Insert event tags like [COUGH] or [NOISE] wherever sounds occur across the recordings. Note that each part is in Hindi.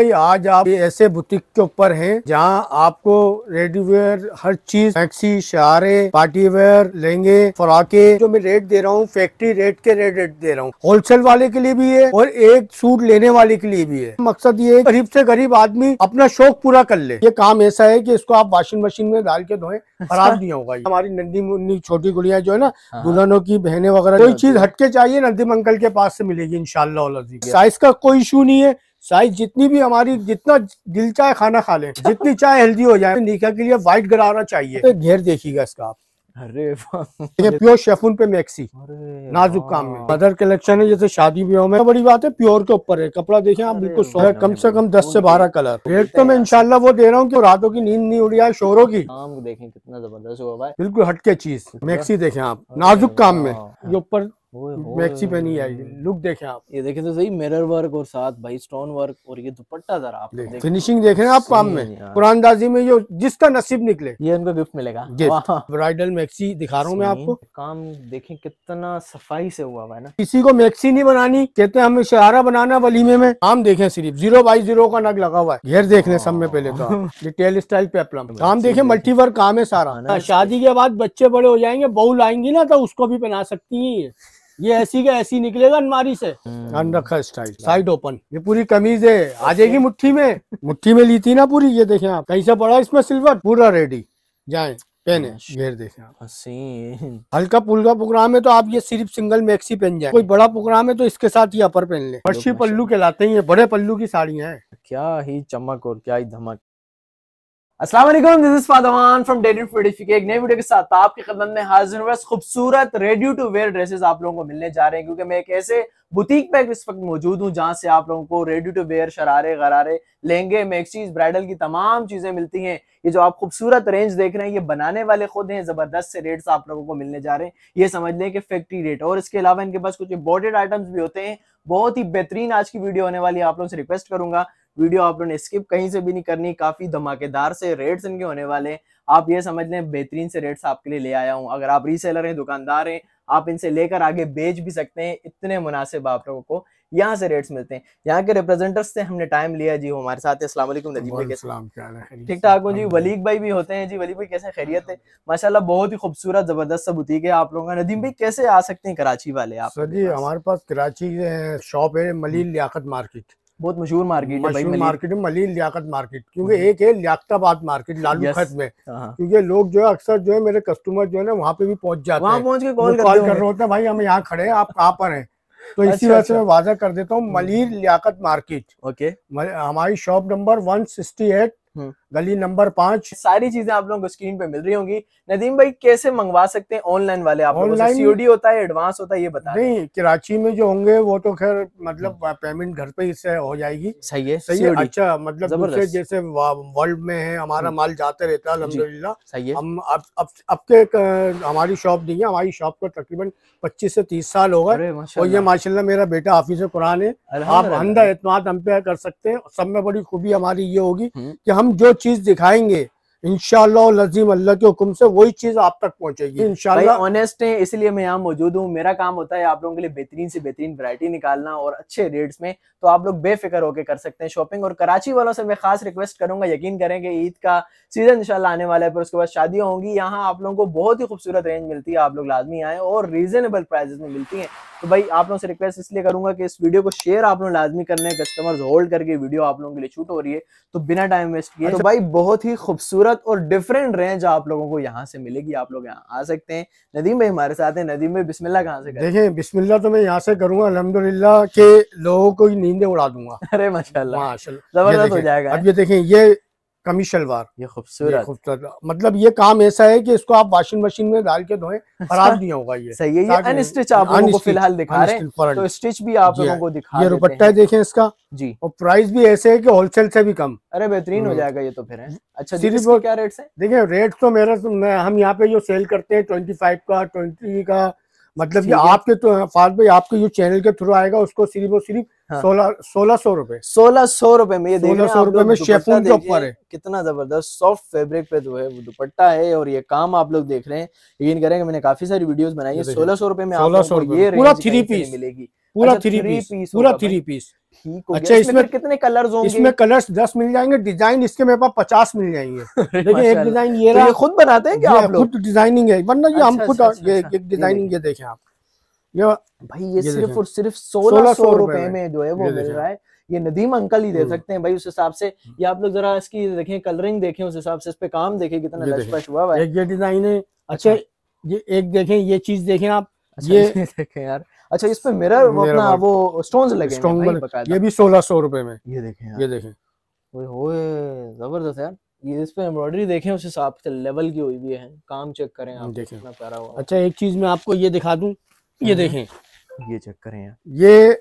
भाई आज आप ऐसे बुटीक के ऊपर हैं जहां आपको रेडीवेयर हर चीज मैक्सी शरारे पार्टी वेयर लहंगे फराके जो मैं रेट दे रहा हूं फैक्ट्री रेट के रेट रेट दे रहा हूं होलसेल वाले के लिए भी है और एक सूट लेने वाले के लिए भी है मकसद ये है गरीब से गरीब आदमी अपना शौक पूरा कर ले ये काम ऐसा है की इसको आप वॉशिंग मशीन में डाल के धोए खराब नहीं होगा हमारी नंदी मुन्नी छोटी गुड़िया जो है ना हाँ। दुल्हनों की बहने वगैरह कोई चीज हटके चाहिए नंदी मंगल के पास से मिलेगी इनशाला साइज का कोई इशू नहीं है साइज जितनी भी हमारी जितना दिल चाहे खाना खा लें जितनी चाहे हेल्दी हो जाए निका के लिए वाइट गरारा चाहिए तो घेर देखिएगा इसका आप अरे ये प्योर शेफून पे मैक्सी नाजुक काम में मदर कलेक्शन है जैसे शादी ब्याह में बड़ी बात है प्योर के ऊपर है कपड़ा देखें आप बिल्कुल कम से कम दस से बारह कलर रेट तो मैं इनशाला वो दे रहा हूँ की रातों की नींद नहीं उड़ी शोरों की देखें कितना जबरदस्त हुआ बिल्कुल हटके चीज मैक्सी देखे आप नाजुक काम में ये ऊपर मैक्सी पहनी आई लुक देखें आप ये देखें तो सही मिरर वर्क और साथ भाई स्टोन वर्क और ये दुपट्टा जरा आप देखें फिनिशिंग देखें आप काम में कुरान दाजी में जो जिसका नसीब निकले ये उनको गिफ्ट मिलेगा ब्राइडल मैक्सी दिखा रहा हूँ मैं आपको काम देखें कितना सफाई से हुआ है ना किसी को मैक्सी नहीं बनानी कहते हैं हमें शहारा बनाना वलीमे में काम देखे सिर्फ जीरो बाई जीरो का नग लगा हुआ है घेर देख लें सब में पहले तो डिटेल हाँ। स्टाइल अपना [LAUGHS] काम मल्टी मल्टीवर्क काम है सारा हाँ हाँ, शादी के बाद बच्चे बड़े हो जाएंगे बहुल लाएंगी ना तो उसको भी पहना सकती है ये ऐसी का ऐसी निकलेगा अनमारी से हम्म। अनरखा रखा स्टाइल साइड ओपन ये पूरी कमीज है आ जाएगी मुट्ठी में मुट्ठी में ली थी ना पूरी ये देखे आप कहीं से पड़ा इसमें सिल्वर पूरा रेडी जाए पहने घेर देखें आप हल्का पुल्का प्रोग्राम है तो आप ये सिर्फ सिंगल मैक्सी पहन जाए कोई बड़ा प्रोग्राम है तो इसके साथ ही अपर पहन ले पश्चिम पल्लू कहलाते हैं बड़े पल्लू की साड़ियाँ हैं क्या ही चमक और क्या ही धमक अस्सलाम फादवान फ्रॉम फोटिफिक एक वीडियो के साथ आपकी खदमत में हाजिर हुआ खूबसूरत रेडी टू वेयर ड्रेसेस आप लोगों को मिलने जा रहे हैं क्योंकि मैं एक ऐसे बुटीक पे इस वक्त मौजूद हूं जहां से आप लोगों को रेडी टू वेयर शरारे गरारे लहंगे मैक्सीज ब्राइडल की तमाम चीजें मिलती हैं ये जो आप खूबसूरत रेंज देख रहे हैं ये बनाने वाले खुद हैं जबरदस्त से रेट्स आप लोगों को मिलने जा रहे हैं ये समझ लें कि फैक्ट्री रेट और इसके अलावा इनके पास कुछ इम्पोर्टेड आइटम्स भी होते हैं बहुत ही बेहतरीन आज की वीडियो होने वाली है आप लोगों से रिक्वेस्ट करूंगा वीडियो आप लोगों ने स्किप कहीं से भी नहीं करनी काफी धमाकेदार से रेट्स इनके होने वाले हैं आप ये समझ लें बेहतरीन से रेट्स आपके लिए ले आया हूँ अगर आप रीसेलर हैं दुकानदार हैं आप इनसे लेकर आगे बेच भी सकते हैं इतने मुनासिब आप लोगों को यहाँ से रेट्स मिलते हैं यहाँ के रिप्रेजेंटर्स से हमने टाइम लिया जी हमारे साथ ठीक ठाक हो जी वलीक भाई भी होते हैं जी वलीक भाई कैसे खैरियत है माशाला बहुत ही खूबसूरत जबरदस्त सब बुटीक है आप लोगों का नदीम भाई कैसे आ सकते हैं कराची वाले आप जी हमारे पास कराची शॉप है मलिन लियाकत मार्केट बहुत मशहूर मार्केट भाई मार्केट है मलिन लियाकत मार्केट क्योंकि एक है लियाकताबाद मार्केट लालू खत में हाँ, हाँ। क्योंकि लोग जो है अक्सर जो है मेरे कस्टमर जो है ना वहाँ पे भी पहुंच जाते हैं पहुंच के कॉल कर रहे होते हैं भाई हम यहाँ खड़े हैं आप कहाँ पर हैं तो इसी अच्छा, वजह से अच्छा। मैं वादा कर देता हूँ मलीर हम्म। लियाकत मार्केट ओके हमारी shop number one sixty eight हम्म। गली नंबर पांच सारी चीजें आप लोग स्क्रीन पे मिल रही होंगी नदीम भाई कैसे मंगवा सकते हैं ऑनलाइन वाले आप ऑनलाइन सीओडी होता है एडवांस होता है ये बता नहीं कराची में जो होंगे वो तो खैर मतलब पेमेंट हम्म। घर पे इससे हो जाएगी सही है सही है अच्छा मतलब जैसे वर्ल्ड में है हमारा हम्म। माल जाते रहता है अलहमदुल्ला सही है हम अब अब के हमारी शॉप नहीं है हमारी शॉप को तो तकरीबन पच्चीस से तीस साल होगा और ये माशा मेरा बेटा हाफिज कुरान है आप अंदा एतम हम पे कर सकते हैं सब में बड़ी खूबी हमारी ये होगी हम्म। की हम जो चीज दिखाएंगे लजीम अल्लाह के हुक्म से वही चीज आप तक पहुंचेगी इनशाला ऑनेस्ट है इसलिए मैं यहाँ मौजूद हूँ मेरा काम होता है आप लोगों के लिए बेहतरीन से बेहतरीन वैरायटी निकालना और अच्छे रेट्स में तो आप लोग बेफिक्र होकर कर सकते हैं शॉपिंग और कराची वालों से मैं खास रिक्वेस्ट करूंगा यकीन करें कि ईद का सीजन इनशाला आने वाला है पर उसके बाद शादियां होंगी यहाँ आप लोगों को बहुत ही खूबसूरत रेंज मिलती है आप लोग लाजमी आए और रीजनेबल प्राइजेस में मिलती है तो भाई आप लोगों से रिक्वेस्ट इसलिए करूंगा कि इस वीडियो को शेयर आप लोग लाजमी करना है कस्टमर्स होल्ड करके वीडियो आप लोगों के लिए शूट हो रही है तो बिना टाइम वेस्ट किए तो भाई बहुत ही खूबसूरत अलग और डिफरेंट रेंज आप लोगों को यहाँ से मिलेगी आप लोग यहाँ आ सकते हैं नदीम भाई हमारे साथ हैं नदीम भाई बिस्मिल्ला कहाँ से देखिए बिस्मिल्ला तो मैं यहाँ से करूंगा अलहमदुल्ला के लोगों को नींदे उड़ा दूंगा अरे माशा जबरदस्त हो जाएगा अब ये देखें ये कमी शलवार ये खूबसूरत खूबसूरत मतलब ये काम ऐसा है कि इसको आप वॉशिंग मशीन में डाल के धोए [LAUGHS] खराब नहीं होगा ये सही है ये अनस्टिच आप लोगों को फिलहाल दिखा रहे हैं तो स्टिच भी आप लोगों को दिखा ये दुपट्टा देखें इसका जी और प्राइस भी ऐसे है कि होलसेल से भी कम अरे बेहतरीन हो हम्म। जाएगा ये तो फिर अच्छा सिर्फ क्या रेट है देखिये रेट तो मेरा तो हम यहाँ पे जो सेल करते हैं ट्वेंटी का ट्वेंटी का मतलब ये आपके तो फाज भाई आपके जो चैनल के थ्रू आएगा उसको सिर्फ और सिर्फ हाँ। सोलह सोलह सौ रूपये सोलह सौ रूपये में ये सोलह सौ रूपये में शेफून के ऊपर है कितना जबरदस्त सॉफ्ट फैब्रिक पे जो है वो दुपट्टा है और ये काम आप लोग देख रहे हैं यकीन करेंगे मैंने काफी सारी वीडियोस बनाई है सोलह सौ रूपये में सोलह सौ रूपये पूरा थ्री पीस मिलेगी अच्छा, पूरा थ्री पीस पूरा थ्री पीस ठीक हो अच्छा इसमें, कितने कलर्स होंगे इसमें कलर्स दस मिल जाएंगे डिजाइन इसके मेरे पास पचास मिल जाएंगे लेकिन [LAUGHS] एक डिजाइन तो ये रहा खुद बनाते हैं क्या खुद डिजाइनिंग है वरना ये अच्छा, हम अच्छा, खुद एक अच्छा, डिजाइनिंग ये देखें आप भाई ये सिर्फ और सिर्फ सोलह सौ रुपए में जो है वो मिल रहा है ये नदीम अंकल ही दे सकते हैं भाई उस हिसाब से हम्म। ये आप लोग जरा इसकी देखें कलरिंग देखें उस हिसाब से इस पे काम देखें कितना लश हुआ भाई ये डिजाइन है अच्छा ये एक देखें ये चीज देखें आप [LAUGHS] ये देखें यार अच्छा इस पे मिरर अपना वो स्टोन लगे स्टोन ये भी सोलह सौ रुपए में ये देखें ये देखें जबरदस्त यार ये इस पे एम्ब्रॉयडरी देखें उस हिसाब से लेवल की हुई भी है काम चेक करें आप देखें कितना प्यारा हुआ अच्छा एक चीज मैं आपको ये दिखा दूं ये हम्म। देखें ये चेक करें यार ये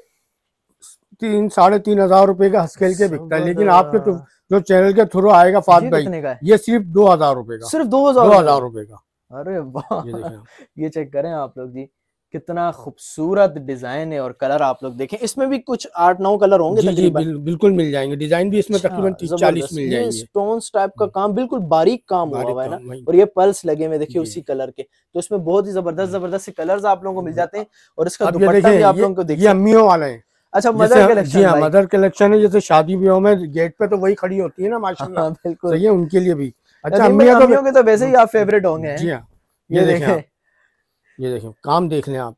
तीन साढ़े तीन हजार रुपए का हस्केल के बिकता है लेकिन आपके तो, जो चैनल के थ्रू आएगा फात भाई ये सिर्फ दो हजार रुपए का सिर्फ दो हजार रुपए का अरे वाह ये चेक [LAUGHS] करें आप लोग जी कितना खूबसूरत डिजाइन है और कलर आप लोग देखें इसमें भी कुछ आठ नौ कलर होंगे जी, जी, बिल, बिल्कुल मिल जाएंगे डिजाइन भी इसमें अच्छा, तकरीबन तीस चालीस मिल जाएंगे स्टोन टाइप का काम बिल्कुल बारीक काम बारीक हुआ है ना और ये पल्स लगे हुए देखिए उसी कलर के तो इसमें बहुत ही जबरदस्त जबरदस्त कलर आप लोगों को मिल जाते हैं और इसका भी आप लोगों को देखिए अम्मियों वाले हैं अच्छा मदर कलेक्शन जी हाँ मदर कलेक्शन है जैसे शादी ब्याह में गेट पे तो वही खड़ी होती है ना माशाल्लाह हाँ, बिल्कुल सही है उनके लिए भी अच्छा अम्मियों तो के तो वैसे ही आप फेवरेट होंगे जी हाँ ये देखें हाँ। ये देखिए काम देख लें आप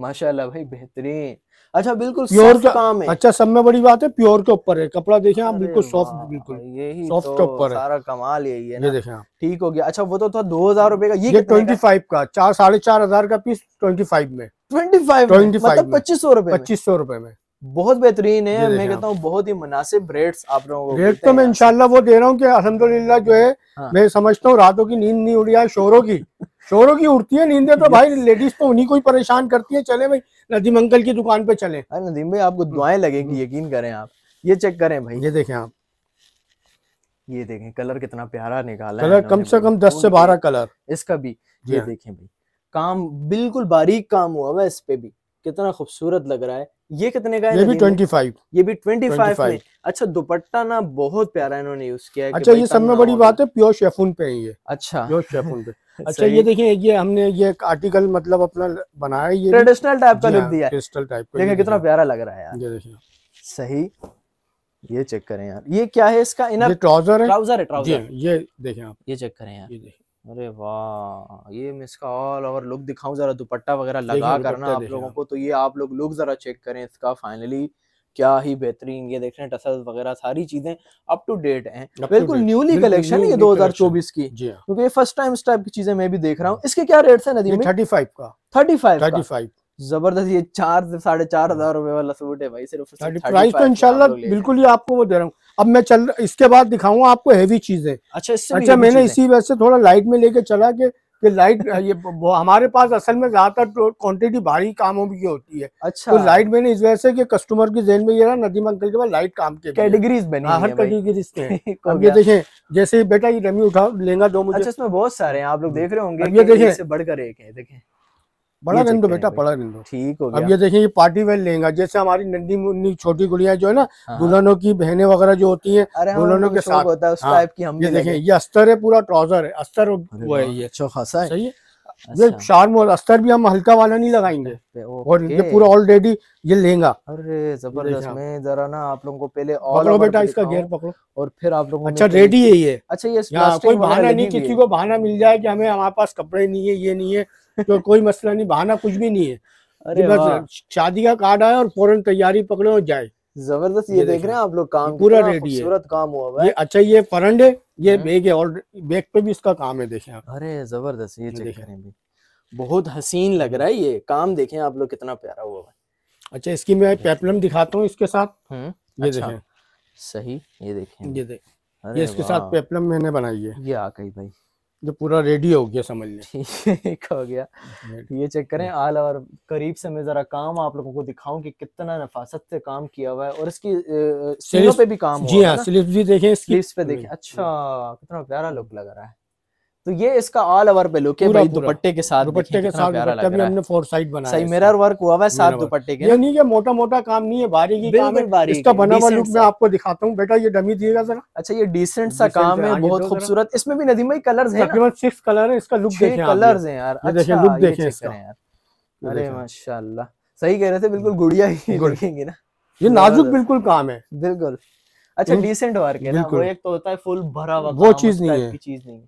माशाल्लाह भाई बेहतरीन अच्छा बिल्कुल प्योर का काम है अच्छा सब में बड़ी बात है प्योर के ऊपर है कपड़ा देखें आप बिल्कुल सॉफ्ट बिल्कुल यही सॉफ्ट तो के ऊपर है सारा कमाल यही है ये देखें आप ठीक हो गया अच्छा वो तो था दो हजार रूपए का ये ट्वेंटी फाइव का चार साढ़े चार हजार का पीस ट्वेंटी फाइव में ट्वेंटी फाइव ट्वेंटी फाइव मतलब पच्चीस सौ रूपये पच्चीस सौ रूपये में बहुत बेहतरीन है मैं कहता हूँ बहुत ही मुनासिब रेट्स आप लोगों को रेट तो मैं इनशाला वो दे रहा हूँ कि अलहमदुल्ला जो है हाँ। मैं समझता हूँ रातों की नींद नहीं उड़ी है शोरों की शोरों की उड़ती है नींदे तो भाई लेडीज तो उन्हीं को ही परेशान करती है चले भाई नदीम अंकल की दुकान पे चले नदीम भाई आपको दुआएं हम्म। लगेंगी यकीन करें आप ये चेक करें भाई ये देखें आप ये देखें कलर कितना प्यारा निकाला कलर कम से कम दस से बारह कलर इसका भी ये हाँ। देखें भाई काम बिल्कुल बारीक काम हुआ हुआ इस पे भी कितना खूबसूरत लग रहा है ये कितने का है ये भी 25 ये भी 25, 25 में अच्छा दुपट्टा ना बहुत प्यारा इन्होंने यूज किया है अच्छा ये सब में बड़ी बात है प्योर शेफून पे है ये अच्छा प्योर शेफून पे [LAUGHS] अच्छा ये देखिए ये हमने ये आर्टिकल मतलब अपना बनाया ये ट्रेडिशनल टाइप का लुक हाँ, दिया है ट्रेडिशनल टाइप का देखिए कितना प्यारा लग रहा है यार ये देखिए सही ये चेक करें यार ये क्या है इसका इनर ट्राउजर है ट्राउजर है ट्राउजर ये देखिए आप ये चेक करें यार ये देखिए अरे वाह ये मैं इसका ऑल ओवर लुक दिखाऊं जरा दुपट्टा वगैरह लगा करना आप लोगों हाँ। को तो ये आप लोग लुक जरा चेक करें इसका फाइनली क्या ही बेहतरीन ये देख रहे हैं टसल वगैरह सारी चीजें अप टू डेट हैं बिल्कुल न्यूली कलेक्शन ये 2024 की हाँ। क्योंकि ये फर्स्ट टाइम इस टाइप की चीजें मैं भी देख रहा हूँ इसके क्या रेट्स हैं नदी थर्टी फाइव का थर्टी फाइव थर्टी फाइव जबरदस्त ये चार साढ़े चार हजार रुपए वाला सूट है भाई सिर्फ प्राइस तो इंशाल्लाह बिल्कुल ही आपको वो दे रहा हूँ अब मैं चल इसके बाद दिखाऊंगा आपको हैवी चीज है अच्छा इससे अच्छा मैंने इसी वजह से थोड़ा लाइट में लेके चला कि ये लाइट ये हमारे पास असल में ज्यादातर क्वांटिटी तो भारी कामों की होती है अच्छा तो लाइट मैंने इस वजह से कि कस्टमर की जेन में ये रहा नदीम अंकल के पास लाइट काम के कैटेगरीज में हाँ, हर कैटेगरीज के [LAUGHS] अब ये देखें जैसे बेटा ये रमी उठा लेंगा दो अच्छा, मुझे अच्छा इसमें बहुत सारे हैं आप लोग हम्म। देख रहे होंगे ये देखें बढ़कर एक है देखें बड़ा रख दो बेटा बड़ा रख दो ठीक हो गया अब ये देखिए ये पार्टी वेल लेंगे जैसे हमारी नंदी मुन्नी छोटी गुड़िया जो है ना हाँ, हाँ। दुल्हनों की बहने वगैरह जो होती है हाँ, दुल्हनों के साथ होता है उस टाइप की हम ये देखें ये अस्तर है पूरा ट्राउजर है अस्तर वो है ये अच्छा खासा है अच्छा। ये शार्म और अस्तर भी हम हल्का वाला नहीं लगाएंगे और ये पूरा ऑलरेडी ये लेंगे अरे जबरदस्त मैं जरा ना आप लोगों को पहले पकड़ो बेटा इसका गियर पकड़ो और फिर आप लोगों अच्छा रेडी है ये अच्छा ये कोई बहाना नहीं किसी को बहाना मिल जाए कि हमें हमारे पास कपड़े नहीं है ये नहीं है तो कोई मसला नहीं बहाना कुछ भी नहीं है अरे बस शादी का कार्ड आए और फौरन तैयारी पकड़े और जाए जबरदस्त ये, देख रहे हैं आप लोग काम पूरा रेडी है काम हुआ है अच्छा ये फरंड है ये हम्म। बैग है और बैग पे भी इसका काम है देखे आप अरे जबरदस्त ये देख रहे हैं बहुत हसीन लग रहा है ये काम देखें आप लोग कितना प्यारा हुआ है अच्छा इसकी मैं पेपलम दिखाता हूँ इसके साथ हम्म, ये अच्छा, देखें सही ये देखें ये देख ये इसके साथ पेपलम मैंने बनाई है ये आ गई भाई जो पूरा रेडी हो गया समझ लें ठीक हो गया ये चेक करें आल और करीब से मैं जरा काम आप लोगों को दिखाऊं कि कितना नफासत से काम किया हुआ है और इसकी सिलिप पे भी काम जी हाँ स्लिप भी देखें स्लिप पे देखें अच्छा कितना प्यारा लुक लग रहा है तो ये इसका ऑल ओवर पे लुक है भाई दुपट्टे के साथ दुपट्टे के साथ दुपट्टा भी हमने फोर साइड बनाया सही मिरर वर्क हुआ है साथ दुपट्टे के ये नहीं ये मोटा मोटा काम नहीं है बारीकी काम है बारी इसका बना हुआ लुक मैं आपको दिखाता हूँ बेटा ये डमी दिएगा जरा अच्छा ये डिसेंट सा काम है बहुत खूबसूरत इसमें भी नदीम भाई कलर्स है तकरीबन सिक्स कलर है इसका लुक देखिए कलर्स है यार अच्छा लुक देखिए यार अरे माशाल्लाह सही कह रहे थे बिल्कुल हम्म। गुड़िया ही देखेंगे ना ये नाजुक बिल्कुल काम है बिल्कुल अच्छा डिसेंट हम्म। वर्क है ना वो एक तो होता है फुल भरा हुआ वो चीज नहीं है चीज नहीं है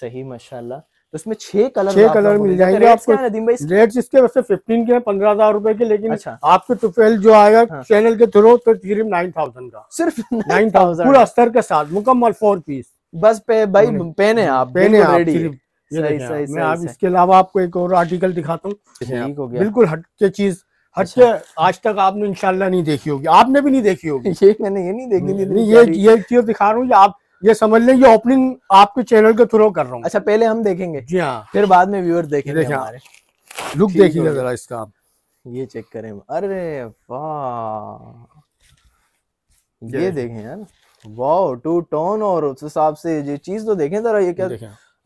सही माशाल्लाह तो इसमें छह कलर छह कलर मिल जाएंगे आपको रेट इसके वैसे फिफ्टीन के पंद्रह हजार रूपए के लेकिन अच्छा। आपके ट्वेल्व जो आएगा हाँ। चैनल के थ्रू तो तकरीबन नाइन थाउजेंड का सिर्फ नाइन थाउजेंड पूरा अस्तर के साथ मुकम्मल फोर पीस बस पे भाई पेन है आप पेन है मैं आप इसके अलावा आपको एक और आर्टिकल दिखाता हूँ बिल्कुल हटके चीज हटके अच्छा। आज तक आपने इनशाला नहीं देखी होगी आपने भी नहीं देखी होगी [LAUGHS] ये मैंने ये नहीं देखी ये ये चीज दिखा रहा हूँ आप ये समझ लें ये ओपनिंग आपके चैनल के थ्रू कर रहा हूँ अच्छा पहले हम देखेंगे जी हाँ फिर बाद में व्यूअर देखेंगे हमारे लुक हाँ। देखिए जरा इसका आप ये चेक करें अरे वाह ये देखें यार वाह टू टोन और उस हिसाब से ये चीज तो देखें जरा ये क्या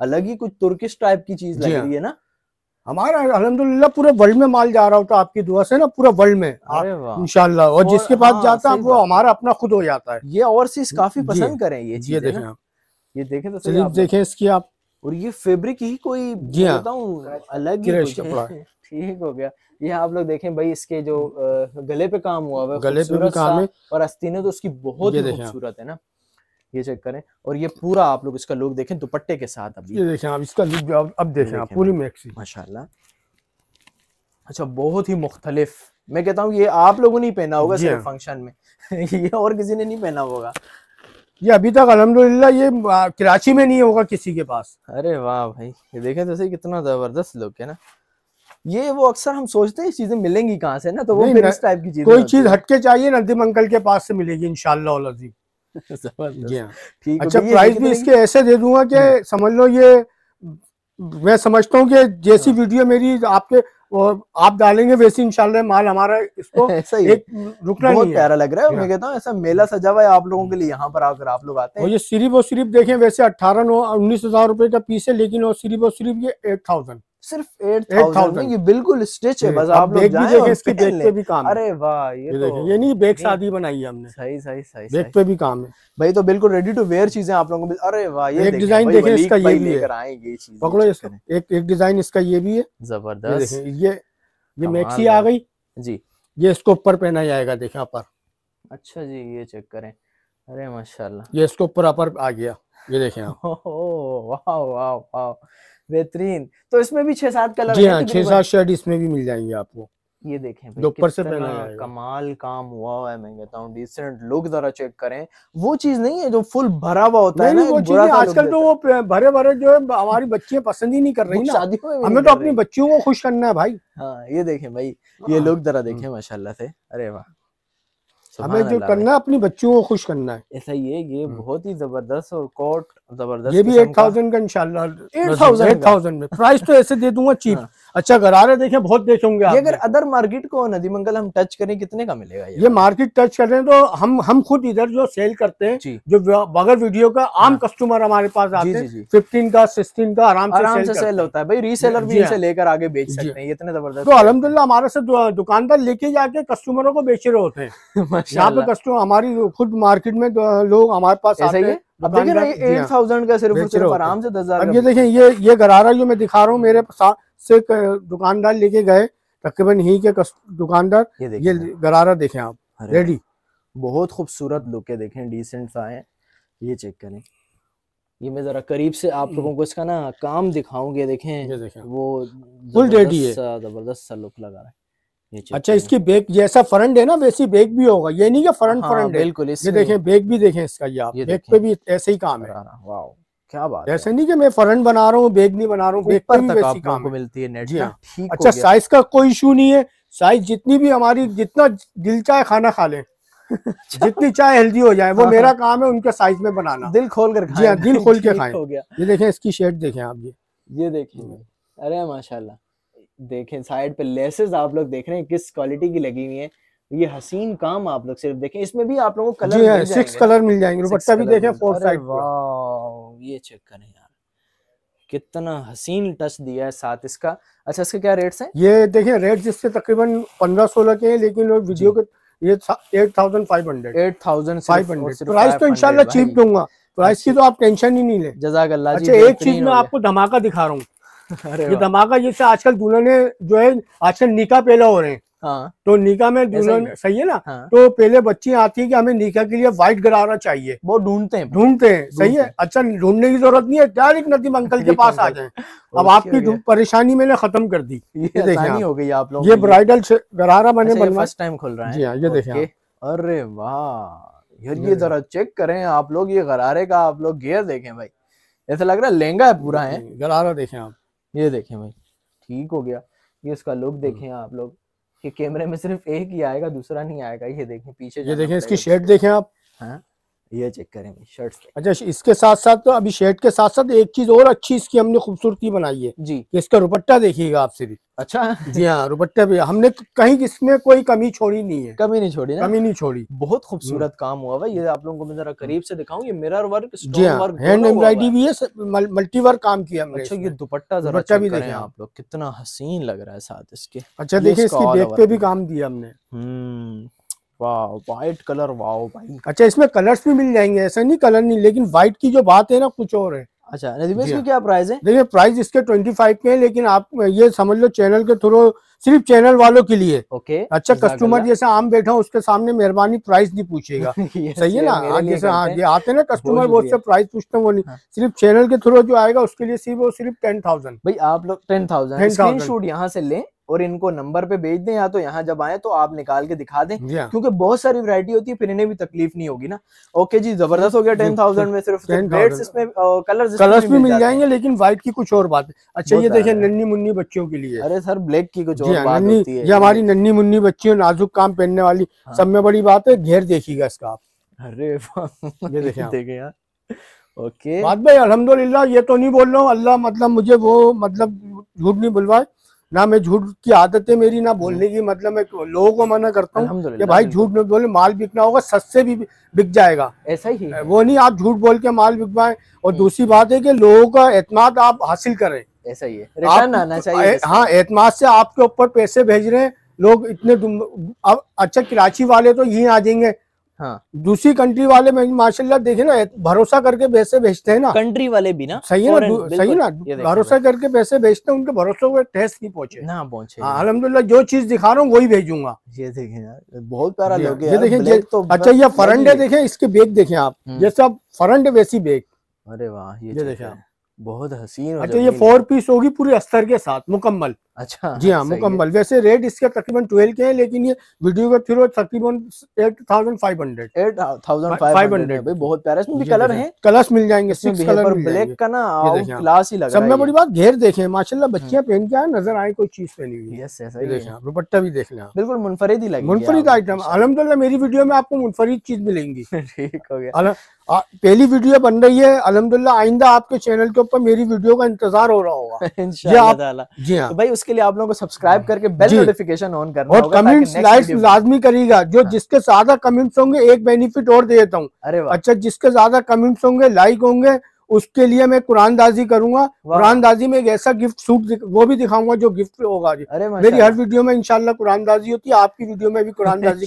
अलग ही कुछ तुर्किश टाइप की चीज लग हाँ। रही है ना हमारा अलहमदुल्ला पूरे वर्ल्ड में माल जा रहा होता तो आपकी दुआ से ना पूरे वर्ल्ड में इनशाला और, जिसके पास हाँ, जाता है वो हमारा अपना खुद हो जाता है ये और चीज काफी पसंद करें ये ये देखें हाँ। ये देखें तो स्लीव देखें इसकी आप और ये फैब्रिक ही कोई जी हाँ। बताऊं अलग ही [LAUGHS] ठीक हो गया ये आप लोग देखें भाई इसके जो गले पे काम हुआ गले पे भी काम है और अस्तीने तो उसकी बहुत खूबसूरत है ना ये चेक करें और ये पूरा आप लोग इसका लुक देखें दुपट्टे के साथ अभी ये देखें आप इसका लुक अब अब देखें आप पूरी मैक्सी माशाल्लाह अच्छा बहुत ही मुख्तलिफ मैं कहता हूँ ये आप लोगों ने पहना होगा सिर्फ फंक्शन हाँ। में [LAUGHS] ये और किसी ने नहीं पहना होगा ये अभी तक अलहमदुल्ला ये कराची में नहीं होगा किसी के पास अरे वाह भाई ये देखें तो सही कितना जबरदस्त लुक है ना ये वो अक्सर हम सोचते हैं चीजें मिलेंगी कहाँ से ना तो वो इस टाइप की चीज कोई चीज हटके चाहिए नदीम अंकल के पास से मिलेगी इनशाला [LAUGHS] अच्छा प्राइस भी इसके ऐसे दे दूंगा कि हम्म। समझ लो ये मैं समझता हूँ कि जैसी वीडियो हाँ। मेरी आपके और आप डालेंगे वैसे इंशाल्लाह माल हमारा इसको [LAUGHS] ऐसा ही एक रुकना बहुत प्यारा लग रहा है मैं कहता हूँ ऐसा मेला सजा हुआ है आप लोगों के लिए यहाँ पर आकर आप लोग आते हैं ये सिर्फ और सिर्फ देखें वैसे अट्ठारह नौ उन्नीस हजार रुपए का पीस है लेकिन और सिर्फ और सिर्फ ये एट थाउजेंड सिर्फ एट थाउजेंड ये बिल्कुल स्टिच है बस आप लोग जाएं और इसकी बैक पे भी काम अरे वाह ये, ये तो ये नहीं बैक सादी बनाई है हमने सही सही सही बेक पे भी काम है भाई तो बिल्कुल रेडी टू वेयर चीजें आप लोगों को अरे वाह ये एक डिजाइन देखें इसका ये भी है पकड़ो इसको एक एक डिजाइन इसका ये भी है जबरदस्त ये ये मैक्सी आ गई जी ये इसको ऊपर पहना जाएगा देखें अपर अच्छा जी ये चेक करें अरे माशाल्लाह ये इसको ऊपर अपर आ गया ये देखें आप [LAUGHS] वाह वाह वाह बेहतरीन तो इसमें भी छह सात कलर जी हाँ छह सात शर्ट इसमें भी मिल जाएंगे आपको ये देखें दोपहर से पहना कमाल काम हुआ है मैं कहता हूँ डिसेंट लुक जरा चेक करें वो चीज नहीं है जो फुल भरा हुआ होता नहीं, है ना आजकल तो वो भरे भरे जो है हमारी बच्चियां पसंद ही नहीं कर रही शादियों में हमें तो अपनी बच्चियों को खुश करना है भाई हाँ ये देखें भाई ये लुक हाँ। जरा देखें हाँ। माशाल्लाह से अरे वाह हमें जो करना है अपनी बच्चों को खुश करना है ऐसा ही है ये हम्म। बहुत ही जबरदस्त और कोट जबरदस्त ये भी एट थाउजेंड का इनशालाउजेंड में प्राइस तो ऐसे दे दूंगा चीप हाँ। अच्छा गरारे देखें बहुत देखेंगे ये अगर अदर मार्केट को नदी मंगल हम टच करें कितने का मिलेगा ये, मार्केट टच कर रहे हैं तो हम हम खुद इधर जो सेल करते हैं जो बगैर वीडियो का आम कस्टमर हाँ। हमारे पास आते हैं फिफ्टीन का सिक्सटीन का आराम से आराम से सेल होता है भाई रीसेलर भी इसे लेकर आगे बेच सकते हैं इतने जबरदस्त तो अलहमदुल्ला हमारे से दुकानदार लेके जाके कस्टमरों को बेच रहे होते हैं [LAUGHS] अच्छा यहाँ पे कस्टमर हमारी खुद मार्केट में तो लोग हमारे पास आते हैं अब देखिए ना ये हाँ। 8000 का सिर्फ सिर्फ आराम से 10000 ये देखिए ये ये गरारा जो मैं दिखा रहा हूँ मेरे से दुकानदार लेके गए तकरीबन ही के दुकानदार ये, ये गरारा देखें आप रेडी बहुत खूबसूरत लुक है देखें डिसेंट सा है ये चेक करें ये मैं जरा करीब से आप लोगों को इसका ना काम दिखाऊंगे देखें, ये देखें। वो फुल रेडी है जबरदस्त सा लुक लगा रहा है अच्छा इसकी बैक जैसा फ्रंट है ना वैसी बैक भी होगा ये नहीं क्या फ्रंट हाँ, फ्रंट बिल्कुल ये देखें बैक भी देखें इसका ये आप बैक पे भी ऐसे ही काम है वाह क्या बात ऐसे नहीं कि मैं फ्रंट बना रहा हूँ बैग नहीं बना रहा हूँ बैग पर तक काम मिलती है नेट जी हाँ। अच्छा साइज का कोई इशू नहीं है साइज जितनी भी हमारी जितना दिल चाहे खाना खा ले [LAUGHS] [LAUGHS] जितनी चाय हेल्दी हो जाए वो हाँ, हाँ। मेरा काम है उनके साइज में बनाना दिल खोल कर जी हाँ दिल खोल के [LAUGHS] खाएं हो गया ये देखें इसकी शेड देखें आप ये ये देखिए हम्म। अरे माशाल्लाह देखें साइड पे लेसेस आप लोग देख रहे हैं किस क्वालिटी की लगी हुई है ये हसीन काम आप लोग सिर्फ देखें इसमें भी आप लोगों को कलर सिक्स हाँ, कलर मिल जाएंगे दुपट्टा भी देखें फोर साइड ये चेक करें यार कितना हसीन टच दिया है साथ इसका अच्छा इसका क्या रेट्स हैं ये देखिए रेट जिससे तकरीबन पंद्रह सोलह के हैं लेकिन लोग वीडियो के ये eight thousand five hundred eight thousand five hundred price तो इंशाल्लाह चीप दूंगा प्राइस की तो आप टेंशन ही नहीं ले जजाक अल्लाह अच्छा एक चीज मैं आपको धमाका दिखा रहा हूँ [LAUGHS] ये धमाका जिससे आजकल दुल्हने जो है आजकल निका पहला हो रहे हैं हाँ। तो निका में दुल्हन सही है ना हाँ। तो पहले बच्ची आती है कि हमें निका के लिए व्हाइट गरारा चाहिए वो ढूंढते हैं ढूंढते हैं सही है अच्छा ढूंढने की जरूरत नहीं है डायरेक्ट नदीम अंकल के [LAUGHS] पास आ जाए अब आपकी परेशानी मैंने खत्म कर दी ये देखिए हो गई आप लोग ये ब्राइडल गरारा मैंने फर्स्ट टाइम खोल रहा है जी हाँ ये देखिए अरे वाह ये जरा चेक करें आप लोग ये गरारे का आप लोग गेयर देखें भाई ऐसा लग रहा है लहंगा है पूरा है गरारा देखें आप ये देखें भाई ठीक हो गया ये उसका लुक हम्म। देखें आप लोग कि कैमरे में सिर्फ एक ही आएगा दूसरा नहीं आएगा ये देखें पीछे ये देखें इसकी शेड देखें आप हाँ ये चेक करेंगे शर्ट अच्छा इसके साथ साथ तो अभी शर्ट के साथ साथ एक चीज और अच्छी इसकी हमने खूबसूरती बनाई है जी इसका रुपट्टा देखिएगा आपसे भी अच्छा जी हाँ रुपट्टा भी हमने तो कहीं इसमें कोई कमी छोड़ी नहीं है कमी नहीं छोड़ी ना? कमी नहीं छोड़ी बहुत खूबसूरत हम्म। काम हुआ भाई ये आप लोगों को मैं जरा हम्म। करीब से दिखाऊँ ये मिरर वर्क जी हाँ हैंड एम्ब्रॉयडरी भी है मल्टी वर्क काम किया अच्छा ये दुपट्टा दुपट्टा भी देखे आप लोग कितना हसीन लग रहा है साथ इसके अच्छा देखिए इसकी देख पे भी काम दिया हमने हम्म। वाह वाइट कलर वाह भाई अच्छा इसमें कलर्स भी मिल जाएंगे ऐसा नहीं कलर नहीं लेकिन व्हाइट की जो बात है ना कुछ और है अच्छा हाँ। क्या प्राइस है देखिए प्राइस इसके ट्वेंटी फाइव के है लेकिन आप ये समझ लो चैनल के थ्रू सिर्फ चैनल वालों के लिए ओके अच्छा कस्टमर जैसे आम बैठा उसके सामने मेहरबानी प्राइस नहीं पूछेगा [LAUGHS] सही है ना जैसे हाँ ये आते ना कस्टमर बहुत से प्राइस पूछते हैं वो नहीं हाँ। सिर्फ चैनल के थ्रू जो आएगा उसके लिए सिर्फ वो सिर्फ टेन थाउजेंड भाई आप लोग टेन थाउजेंड स्क्रीन शूट यहाँ से लें और इनको नंबर पे भेज दें या तो यहाँ जब आए तो आप निकाल के दिखा दें हाँ। क्योंकि बहुत सारी वैरायटी होती है फिर इन्हें भी तकलीफ नहीं होगी ना ओके जी जबरदस्त हो गया टेन थाउजेंड में सिर्फ रेट्स इसमें कलर कलर्स भी मिल जाएंगे लेकिन व्हाइट की कुछ और बात है अच्छा ये देखिए नन्नी मुन्नी बच्चों के लिए अरे सर ब्लैक की कुछ हाँ, बात नन्नी, होती है ये हमारी नन्नी मुन्नी बच्ची नाजुक काम पहनने वाली हाँ। सब में बड़ी बात है घेर देखिएगा इसका आप अरे ये देखें देखे ओके बात भाई अलहमदुल्ला ये तो नहीं बोल रहा हूँ अल्लाह मतलब मुझे वो मतलब झूठ नहीं बुलवाए ना मैं झूठ की आदत है मेरी ना हम्म। बोलने की मतलब मैं लोगों को मना करता हूँ भाई झूठ नहीं बोले माल बिकना होगा सस्ते भी बिक जाएगा ऐसा ही वो नहीं आप झूठ बोल के माल बिकवाए और हम्म। दूसरी बात है कि लोगों का एतमाद आप हासिल करें ऐसा ही है रिटर्न आना चाहिए हाँ एतमाद से आपके ऊपर पैसे भेज रहे हैं लोग इतने अब अच्छा कराची वाले तो यही आ जाएंगे हाँ दूसरी कंट्री वाले माशाल्लाह देखे ना भरोसा करके पैसे भेजते हैं ना कंट्री वाले भी ना सही ना सही ना भरोसा करके पैसे भेजते हैं उनके भरोसे को टेस्ट नहीं पहुंचे ना पहुंचे हाँ, अलहमदुल्ला जो चीज दिखा रहा हूँ वही भेजूंगा ये देखे बहुत प्यारा लोग ये देखे तो अच्छा ये फरंडे देखे इसके बेग देखे आप हम्म। जैसे आप फरंडे वैसी बेग अरे वाह ये देखे आप बहुत हसीन अच्छा ये फोर पीस होगी पूरी अस्तर के साथ मुकम्मल अच्छा जी हाँ मुकम्मल वैसे रेट इसके तकरीबन ट्वेल्व के हैं लेकिन ये वीडियो के थ्रू तकरीबन eight thousand five hundred eight thousand five hundred भाई बहुत प्यारा इसमें भी कलर है कलर्स मिल जाएंगे कलर ब्लैक का ना क्लास ही लगा सब में बड़ी बात घेर देखे माशाला हाँ। बच्चियां पहन के आए नजर आए कोई चीज पहनी हुई दुपट्टा भी देख लें बिल्कुल मुनफरद ही लगे मुनफरद आइटम अलहमदुल्ला मेरी वीडियो में आपको मुनफरद चीज मिलेंगी [LAUGHS] ठीक हो गया आ, पहली वीडियो बन रही है अलहमदुल्ला आइंदा आपके चैनल के ऊपर मेरी वीडियो का इंतजार हो रहा होगा जी [LAUGHS] जी हाँ तो भाई उसके इसके लिए आप लोगों को सब्सक्राइब करके बेल नोटिफिकेशन ऑन करना और कमेंट्स लाइक लाजमी करेगा जो हाँ। जिसके ज्यादा कमेंट्स होंगे एक बेनिफिट और दे देता हूँ अरे अच्छा जिसके ज्यादा कमेंट्स होंगे लाइक होंगे उसके लिए मैं कुरानदाजी करूंगा कुरानदाजी में एक ऐसा गिफ्ट सूट वो भी दिखाऊंगा जो गिफ्ट होगा जी अरे मेरी हर वीडियो में इंशाल्लाह कुरानदाजी होती है आपकी वीडियो में भी कुरानदाजी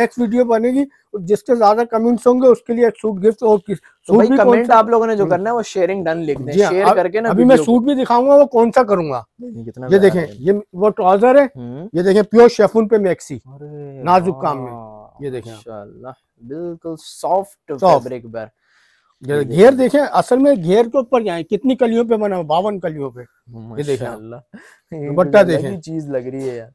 नेक्स्ट [LAUGHS] वीडियो बनेगी जिसके ज्यादा कमेंट्स होंगे उसके लिए एक सूट गिफ्ट और तो भाई कमेंट आप लोगों ने जो hmm। करना है वो शेयरिंग डन लिख दें शेयर हाँ, करके ना अभी मैं सूट भी दिखाऊंगा वो कौन सा करूंगा hmm। ये देखें ये वो ट्राउजर है ये देखें प्योर शेफून पे मैक्सी नाजुक काम में ये देखें बिल्कुल सॉफ्ट फैब्रिक पर घेर देखें असल में घेर के ऊपर जाए कितनी कलियों पे बना बावन कलियों पे ये देखें दुपट्टा देखें चीज लग रही है यार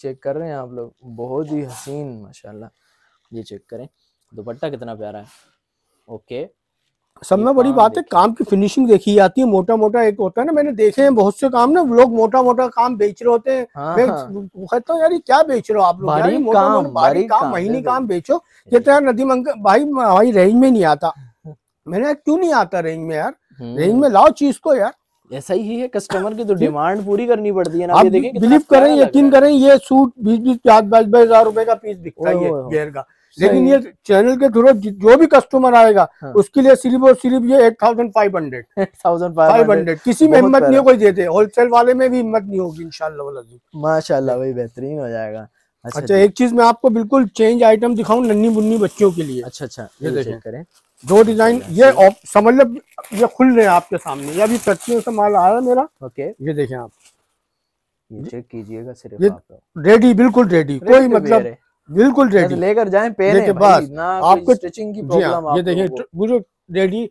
चेक कर रहे हैं आप लोग बहुत ही हसीन माशाल्लाह ये चेक करें दुपट्टा कितना प्यारा है ओके सब में बड़ी बात है काम की फिनिशिंग देखी जाती है मोटा मोटा एक होता है ना मैंने देखे हैं बहुत से काम ना लोग मोटा मोटा काम बेच रहे होते हैं हाँ, हाँ। यार क्या बेच रहे हो आप लोग काम, काम, काम काम, काम बेचो ये तो यार नदीम अंकल भाई भाई रेंज में नहीं आता मैंने क्यों नहीं आता रेंज में यार रेंज हम्म। में लाओ चीज को यार ऐसा ही है कस्टमर की तो डिमांड पूरी करनी पड़ती है ना आप ये देखें बिलीव करें यकीन करें ये सूट बीस बीस पचास बाईस बाईस हजार रुपए का पीस बिकता है गेयर का लेकिन ये चैनल के थ्रू जो भी कस्टमर आएगा हाँ। उसके लिए सिर्फ और सिर्फ ये eight thousand five hundred thousand five hundred किसी में हिम्मत नहीं कोई देते होलसेल वाले में भी हिम्मत नहीं होगी इनशाला माशाल्लाह भाई बेहतरीन हो जाएगा अच्छा, अच्छा एक चीज मैं आपको बिल्कुल चेंज आइटम दिखाऊं नन्ही मुन्नी बच्चों के लिए अच्छा अच्छा ये देखें करें दो डिजाइन ये समझ मतलब लो ये खुल रहे हैं आपके सामने ये अभी कच्चियों से माल आया मेरा ओके ये देखें आप चेक हम्म। कीजिएगा सिर्फ ये रेडी बिल्कुल रेडी कोई मतलब बिल्कुल रेडी लेकर जाए पेन के बाद आपको स्टिचिंग की प्रॉब्लम हाँ, ये देखिए वो जो रेडी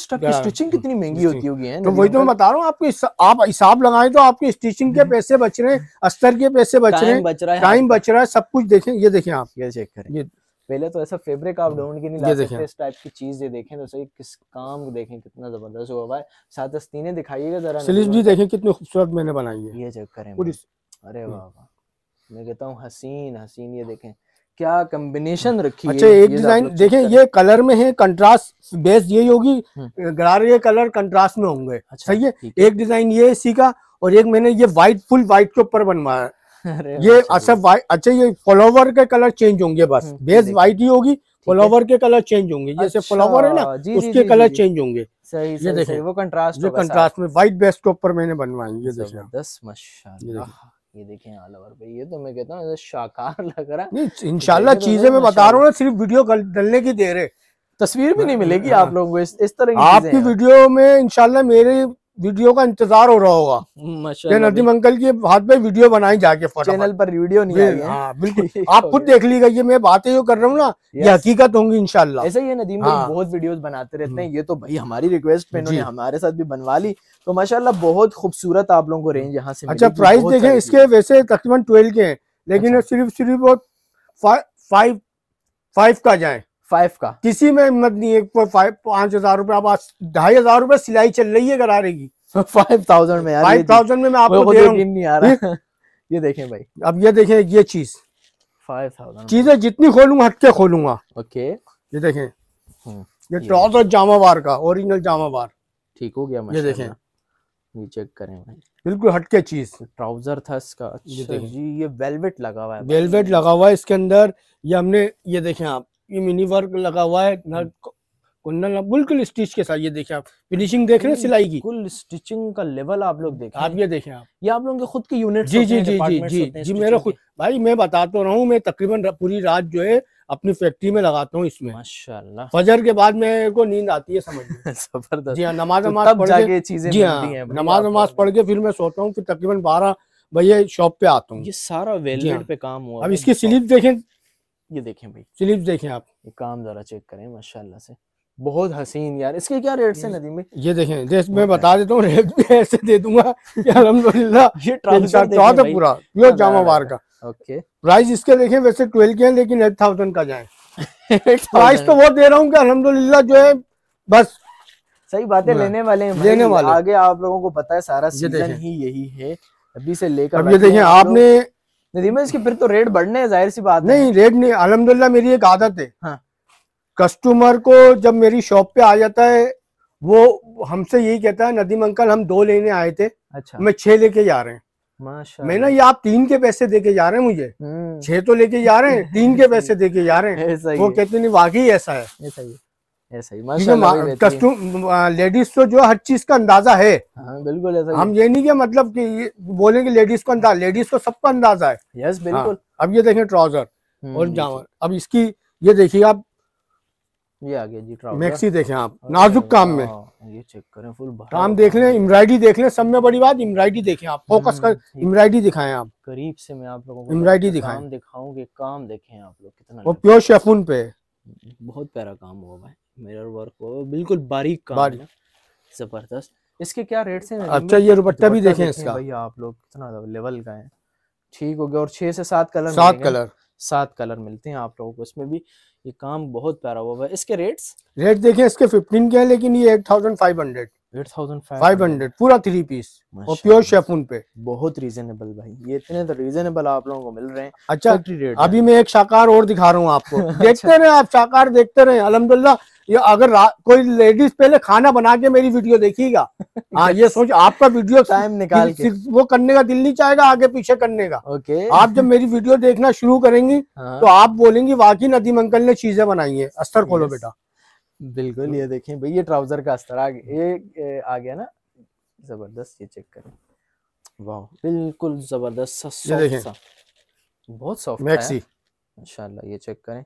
स्टिचिंग कितनी महंगी होती होगी तो वही तो मैं बता रहा हूँ आपको आप हिसाब लगाए तो आपके स्टिचिंग के हम्म। पैसे बच रहे हैं अस्तर के पैसे बच रहे हैं टाइम हाँ। बच रहा है सब कुछ देखें ये देखें आप ये चेक करें पहले तो ऐसा फैब्रिक आप हम्म। ढूंढ के नहीं ला सकते इस टाइप की चीज ये देखें तो सही किस काम को देखें कितना जबरदस्त हुआ भाई साथ अस्तीने दिखाइएगा जरा स्लीव भी देखें कितनी खूबसूरत मैंने बनाई है ये चेक करें अरे हम्म। वाह मैं कहता हूँ हसीन हसीन ये देखें क्या कॉम्बिनेशन हम्म। रखी अच्छा एक डिजाइन देखें ये कलर में है कंट्रास्ट बेस यही होगी गरारे कलर कंट्रास्ट में होंगे अच्छा, सही है एक डिजाइन ये इसी का और एक मैंने ये व्हाइट फुल व्हाइट के ऊपर बनवाया ये अच्छा वाइट अच्छा ये फ्लावर अच्छा, के कलर चेंज होंगे बस बेस हम्म, वाइट ही होगी फ्लावर के कलर चेंज होंगे जैसे फ्लावर अच्छा, है ना उसके कलर चेंज होंगे सही ये देखिए वो कंट्रास्ट जो कंट्रास्ट में व्हाइट बेस के ऊपर मैंने बनवाई ये देखिए दस माशाल्लाह ये देखें ऑल ओवर पे ये तो मैं कहता हूँ शाकार [LAUGHS] लग रहा है तो इनशाला तो चीजें मैं बता रहा हूँ ना सिर्फ वीडियो डलने की दे रहे तस्वीर भी नहीं हाँ, मिलेगी हाँ। आप लोगों को इस, तरह आपकी वीडियो में इनशाला मेरे वीडियो का इंतजार हो रहा होगा नदीम अंकल के हाथ में वीडियो बनाई जाके चैनल पर वीडियो नहीं आई है हाँ, बिल्कुल आप खुद देख लीजिए ये मैं बातें जो कर रहा हूँ ना ये हकीकत होंगी इनशाला ऐसे ये नदीम हाँ। बहुत वीडियोस बनाते रहते हैं हम्म। ये तो भाई हमारी रिक्वेस्ट पे इन्होंने हमारे साथ भी बनवा ली तो माशाल्लाह बहुत खूबसूरत आप लोगों को रेंज यहाँ से अच्छा प्राइस देखे इसके वैसे तकरीबन ट्वेल्व के हैं लेकिन अच्छा। सिर्फ सिर्फ फाइव फाइव का जाए फाइव का किसी में हिम्मत नहीं है पांच हजार रूपए आप ढाई हजार रूपए सिलाई चल रही है करा रहेगी फाइव [LAUGHS] थाउजेंड में फाइव थाउजेंड में मैं आपको दे तो नहीं आ रहा [LAUGHS] ये देखें भाई अब ये देखें ये चीज फाइव थाउजेंड चीजें जितनी खोलूंगा हटके खोलूंगा ओके ये देखें हम्म, ये ट्राउजर जामावार का ओरिजिनल जामावार ठीक हो गया ये देखें ये चेक करें भाई बिल्कुल हटके चीज ट्राउजर था इसका अच्छा ये जी ये वेलवेट लगा हुआ है वेलवेट लगा हुआ है इसके अंदर ये हमने ये देखें आप ये मिनी वर्क लगा हुआ है हम्म। बिल्कुल स्टिच के साथ ये देखिए आप फिनिशिंग देख रहे हैं सिलाई की कुल स्टिचिंग का लेवल आप लोग देखें आप ये देखें आप ये आप लोगों के खुद के यूनिट जी जी जी जी जी जी मेरा खुद भाई मैं बताता रहा हूँ मैं तकरीबन पूरी रात जो है अपनी फैक्ट्री में लगाता हूँ इसमें माशाल्लाह फजर के बाद मेरे को नींद आती है समझ [LAUGHS] जी हाँ नमाज तो नमाज पढ़ के चीजें जी हाँ नमाज नमाज पढ़ के फिर मैं सोता हूँ फिर तकरीबन बारह भैया शॉप पे आता हूँ ये सारा वेलवेट हाँ। पे काम हुआ अब इसकी स्लिप देखें ये देखें भाई स्लीव देखें आप ये काम जरा चेक करें माशाल्लाह से बहुत हसीन यार इसके क्या रेट्स हैं नदीम भाई ये देखें देख मैं बता देता हूँ रेट भी ऐसे दे दूंगा अलहमदुल्ला [LAUGHS] ये ट्राउजर है पूरा ये जामा का ओके प्राइस इसके देखें वैसे ट्वेल्व के हैं लेकिन एट थाउजेंड का जाए प्राइस [LAUGHS] तो बहुत दे रहा हूँ कि अलहमदुल्ला जो है बस सही बातें हाँ। लेने वाले हैं लेने वाले आगे आप लोगों को पता है सारा सीजन ही यही है अभी से लेकर अब ये देखें तो- आपने नदीम इसके फिर तो रेट बढ़ने जाहिर सी बात नहीं रेट नहीं अलहमदुल्ला मेरी एक आदत है हाँ। कस्टमर को जब मेरी शॉप पे आ जाता है वो हमसे यही कहता है नदीम अंकल हम दो लेने आए थे अच्छा मैं छह लेके जा रहे हैं मैं ना ये आप तीन के पैसे देके जा रहे हैं मुझे हम्म। छह तो लेके जा रहे हैं तीन के [LAUGHS] पैसे देके जा रहे हैं वो कहते नहीं वाकई ऐसा है ऐसा ही लेडीज तो जो हर चीज का अंदाजा है हाँ, बिल्कुल ऐसा हम ये नहीं कि मतलब कि बोलेंगे लेडीज को अंदाजा लेडीज को सबका अंदाजा है यस हाँ, बिल्कुल हाँ, अब ये देखिए ट्राउजर हम्म, और जामा अब इसकी ये देखिए आप ये आ गया जी ट्राउजर मैक्सी देखें आप नाजुक काम में ये चेक करें फुल काम देख लें एम्ब्रॉयडरी देख लें सब में बड़ी बात एम्ब्रॉयडरी देखें आप फोकस हम्म, कर एम्ब्रॉयडरी दिखाएं आप करीब से मैं आप लोगों को एम्ब्रॉयडरी दिखाएं दिखाऊंगे काम देखें आप लोग कितना वो प्योर शेफून पे बहुत प्यारा काम हुआ भाई मिरर वर्क बिल्कुल बारीक काम है जबरदस्त इसके क्या रेट्स हैं अच्छा ये दुपट्टा भी देखें इसका भाई आप लोग कितना लेवल का है ठीक हो गया और छह से सात कलर सात कलर सात कलर मिलते हैं आप लोगों को इसमें भी ये काम बहुत प्यारा हुआ है इसके रेट्स रेट देखें इसके फिफ्टीन के हैं लेकिन ये एट थाउजेंड फाइव हंड्रेड पूरा थ्री पीस और प्योर शेफून पे बहुत रीजनेबल भाई ये इतने तो रीजनेबल आप लोगों को मिल रहे हैं अच्छा रेट अभी मैं एक शाकार और दिखा रहा हूँ आपको [LAUGHS] देखते अच्छा। रहे आप शाकार देखते रहे अलहमदुल्ला ये अगर कोई लेडीज पहले खाना बना के मेरी वीडियो देखिएगा [LAUGHS] हाँ ये सोच आपका वीडियो टाइम निकाल के वो करने का दिल नहीं चाहेगा आगे पीछे करने का ओके आप जब मेरी वीडियो देखना शुरू करेंगी हाँ। तो आप बोलेंगी वाकई नदीम अंकल ने चीजें बनाई है अस्तर खोलो बेटा बिल्कुल तो ये देखें भाई ये ट्राउजर का अस्तर आ हम्म। ये आ गया ना जबरदस्त ये चेक करें वाह बिल्कुल जबरदस्त सा बहुत सॉफ्ट मैक्सी माशाल्लाह ये चेक करें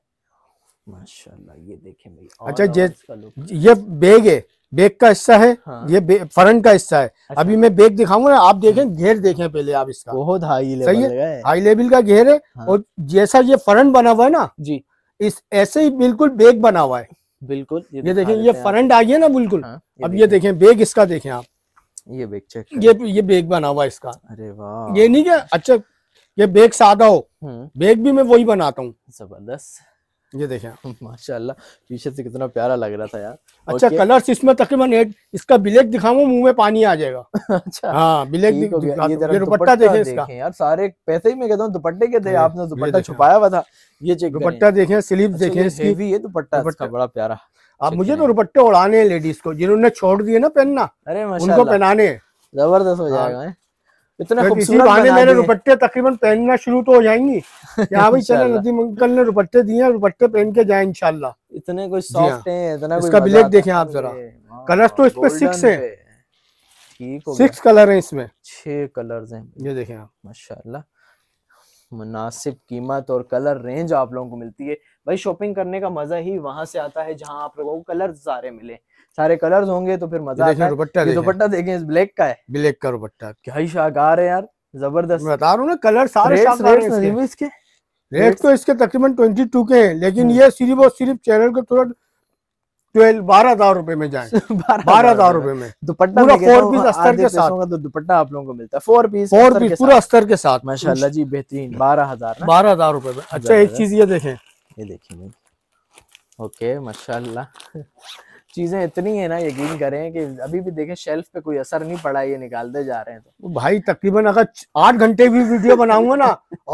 माशाल्लाह ये देखें भाई अच्छा ये ये बैग है बैग का हिस्सा है हाँ। ये फ्रंट का हिस्सा है अच्छा। अभी मैं बैग दिखाऊंगा आप देखें हम्म। घेर देखें पहले आप इसका बहुत हाई लेवल सही है हाई लेवल का घेर है हाँ। और जैसा ये फ्रंट बना हुआ है ना जी इस ऐसे ही बिल्कुल बैग बना हुआ है बिल्कुल ये, देखें ये फ्रंट आ गया ना बिल्कुल हाँ, अब ये देखें बेग इसका देखें आप ये बेग चेक ये ये बेग बना हुआ इसका अरे वाह ये नहीं क्या अच्छा ये बेग सादा हो हम्म। बेग भी मैं वही बनाता हूँ जबरदस्त ये देखें [LAUGHS] माशाल्लाह पीछे से कितना प्यारा लग रहा था यार अच्छा कलर्स इसमें तकरीबन एक इसका ब्लैक दिखाऊं मुंह में पानी आ जाएगा [LAUGHS] अच्छा हाँ ब्लैक ये दुपट्टा देखें इसका यार सारे पैसे ही मैं कहता हूँ दुपट्टे के थे आपने दुपट्टा छुपाया हुआ था ये चेक दुपट्टा देखे स्लीव देखे ये दुपट्टा बड़ा प्यारा आप मुझे तो दुपट्टे उड़ाने लेडीज को जिन्होंने छोड़ दिए ना पहनना अरे उनको पहनाने जबरदस्त हो हाँ। जाएगा इतना खूबसूरत बहाने मेरे दुपट्टे तकरीबन पहनना शुरू तो हो जाएंगी [LAUGHS] यहाँ भी चले नदी मंगल ने दुपट्टे दिए हैं दुपट्टे पहन के जाए इनशाला इतने कोई सॉफ्ट हाँ। हैं इतना इसका ब्लैक देखें आप जरा कलर तो इसमें सिक्स है सिक्स कलर है इसमें छह कलर है ये देखे आप माशाल्लाह मुनासिब कीमत और कलर रेंज आप लोगों को मिलती है भाई शॉपिंग करने का मजा ही वहां से आता है जहां आप लोगों को कलर सारे मिले सारे कलर होंगे तो फिर मजा आता है दुपट्टा देखें इस ब्लैक का है ब्लैक का दुपट्टा क्या ही शाहकार है यार जबरदस्त बता रहा हूँ ना कलर सारे इसके रेट तो इसके तकरीबन ट्वेंटी टू के हैं लेकिन हम्म। ये सिर्फ और सिर्फ चैनल को थोड़ा ट्वेल्व बारह हजार रूपए में जाए [LAUGHS] बारह हजार रूपए में दुपट्टा फोर पीस अस्तर के साथ होगा तो दुपट्टा आप लोगों को मिलता है फोर पीस फोर पीस पूरा अस्तर के साथ माशाल्लाह जी बेहतरीन बारह हजार बारह हजार रूपए में अच्छा एक चीज ये देखें ये देखिए ओके माशाला चीज़ें इतनी है ना यकीन करें कि अभी भी देखें शेल्फ पे कोई असर नहीं पड़ा ये निकालते जा रहे हैं तो, तो भाई तकरीबन अगर आठ घंटे की वीडियो बनाऊंगा ना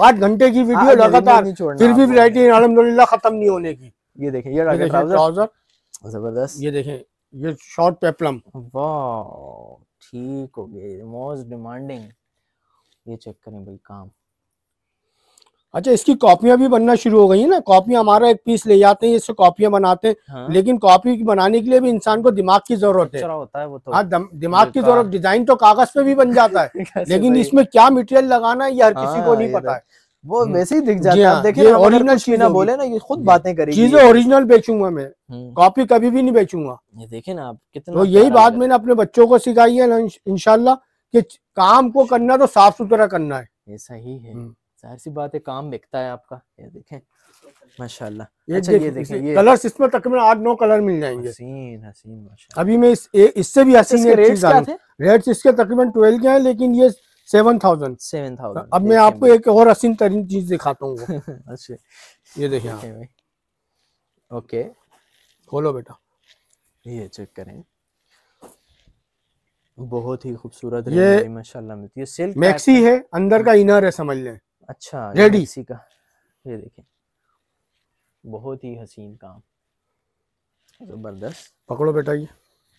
आठ घंटे की वीडियो हाँ, लगातार फिर भी वरायटी अलहमदुल्ला खत्म नहीं होने की ये देखें ये जबरदस्त ये देखें ये शॉर्ट पेप्लम वाह ठीक हो गए मोस्ट डिमांडिंग ये चेक करें भाई काम अच्छा इसकी कॉपियां भी बनना शुरू हो गई है ना कॉपियां हमारा एक पीस ले जाते हैं इससे कॉपियां बनाते हैं हाँ। लेकिन कॉपी बनाने के लिए भी इंसान को दिमाग की जरूरत है अच्छा होता है वो तो हाँ दिमाग की तो जरूरत डिजाइन तो कागज पे भी बन जाता है [LAUGHS] लेकिन इसमें क्या मटेरियल लगाना है ये हर किसी को हाँ, नहीं पता तो है वो हम्म। वैसे ही दिख जाता है हाँ, देखिए ओरिजिनल ना बोले ना ये खुद बातें करेगी चीजें ओरिजिनल बेचूंगा मैं कॉपी हम्म। कभी भी नहीं बेचूंगा ये देखे ना आप कितना तो यही बात मैंने अपने बच्चों को सिखाई है ना इनशाला कि काम को करना तो साफ सुथरा करना है ये सही है हम्म। जाहिर सी बात है काम बिकता है आपका ये देखें माशाल्लाह ये अच्छा ये देखें ये कलर्स इसमें तकरीबन आठ नौ कलर मिल जाएंगे हसीन हसीन माशाल्लाह अभी मैं इस ए, इससे भी हसीन रेट क्या थे रेट्स इसके तकरीबन 12 के हैं लेकिन ये सेवन थाउजेंड सेवन थाउजेंड अब मैं आपको एक और हसीन तरीन चीज दिखाता हूँ [LAUGHS] अच्छा ये देखिए ओके खोलो बेटा ये चेक करें बहुत ही खूबसूरत ये माशाल्लाह मिलती है सिल्क मैक्सी है अंदर का इनर हम्म। है समझ लें अच्छा रेडी इसी का ये देखिए बहुत ही हसीन काम जबरदस्त पकड़ो बेटा ये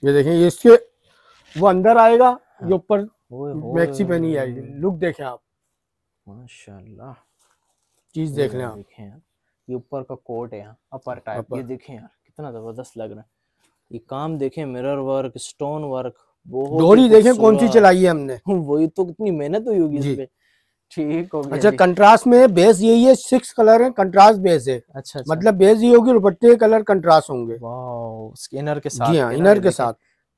ये देखिए ये इसके वो अंदर आएगा हाँ। जो ऊपर मैक्सी पहनी आएगी लुक देखें आप माशाल्लाह चीज देख लें आप देखें ये ऊपर का कोट है यहाँ अपर टाइप ये देखें यार कितना जबरदस्त लग रहा है ये काम देखें मिरर वर्क स्टोन वर्क डोरी देखें कौन सी चलाई है हमने [LAUGHS] वही तो कितनी मेहनत हुई होगी इसमें ठीक हो गया अच्छा कंट्रास्ट में बेस यही है सिक्स कलर है कंट्रास्ट बेस है अच्छा, अच्छा मतलब बेस ये होगी दुपट्टे कलर कंट्रास्ट होंगे इनर के साथ जी हाँ इनर के साथ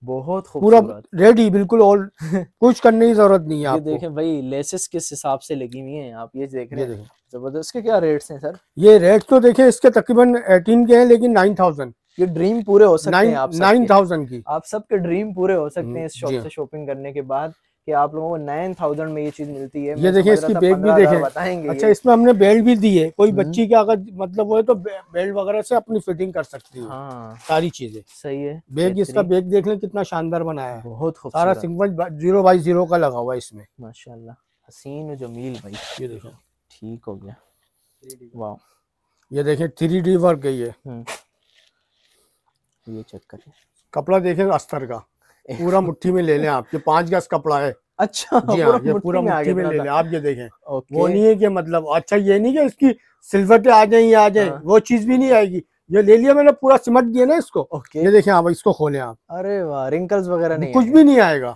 बहुत पूरा रेडी बिल्कुल और [LAUGHS] कुछ करने की जरूरत नहीं है ये देखें भाई लेसेस किस हिसाब से लगी हुई हैं आप ये देख रहे हैं जबरदस्त के क्या रेट्स हैं सर ये रेट तो देखें इसके तकरीबन एटीन के हैं लेकिन 9000 ये ड्रीम पूरे हो सकते हैं आप नाइन थाउजेंड की आप सबके ड्रीम पूरे हो सकते हम्म, हैं इस शॉप हाँ। से शॉपिंग करने के बाद कि आप लोगों को नाइन थाउजेंड में ये चीज मिलती है ये देखिए इसकी बैग भी देखें बताएंगे अच्छा इसमें हमने बेल्ट भी दी है कोई हम्म। बच्ची का अगर मतलब वो है तो बेल्ट वगैरह से अपनी फिटिंग कर सकती है हाँ। सारी चीजें सही है बैग इसका बैग देख ले कितना शानदार बनाया है बहुत सारा सिंपल जीरो बाई जीरो का लगा हुआ है इसमें माशा हसीन जमील भाई ये देखो ठीक हो गया वाह ये देखे थ्री डी वर्क गई है ये हम्म। चेक करिए कपड़ा देखें अस्तर का पूरा मुट्ठी में ले लें आप ये पांच गज कपड़ा है अच्छा जी हाँ ये पूरा मुट्ठी में ले लें आप ये देखें वो नहीं है कि मतलब अच्छा ये नहीं कि इसकी सिलवटें आ जाए ये आ जाए हाँ। वो चीज भी नहीं आएगी ये ले लिया मैंने पूरा सिमट दिया ना इसको ओके ये देखें आप हाँ इसको खोले आप अरे वाह रिंकल्स वगैरह नहीं कुछ भी नहीं आएगा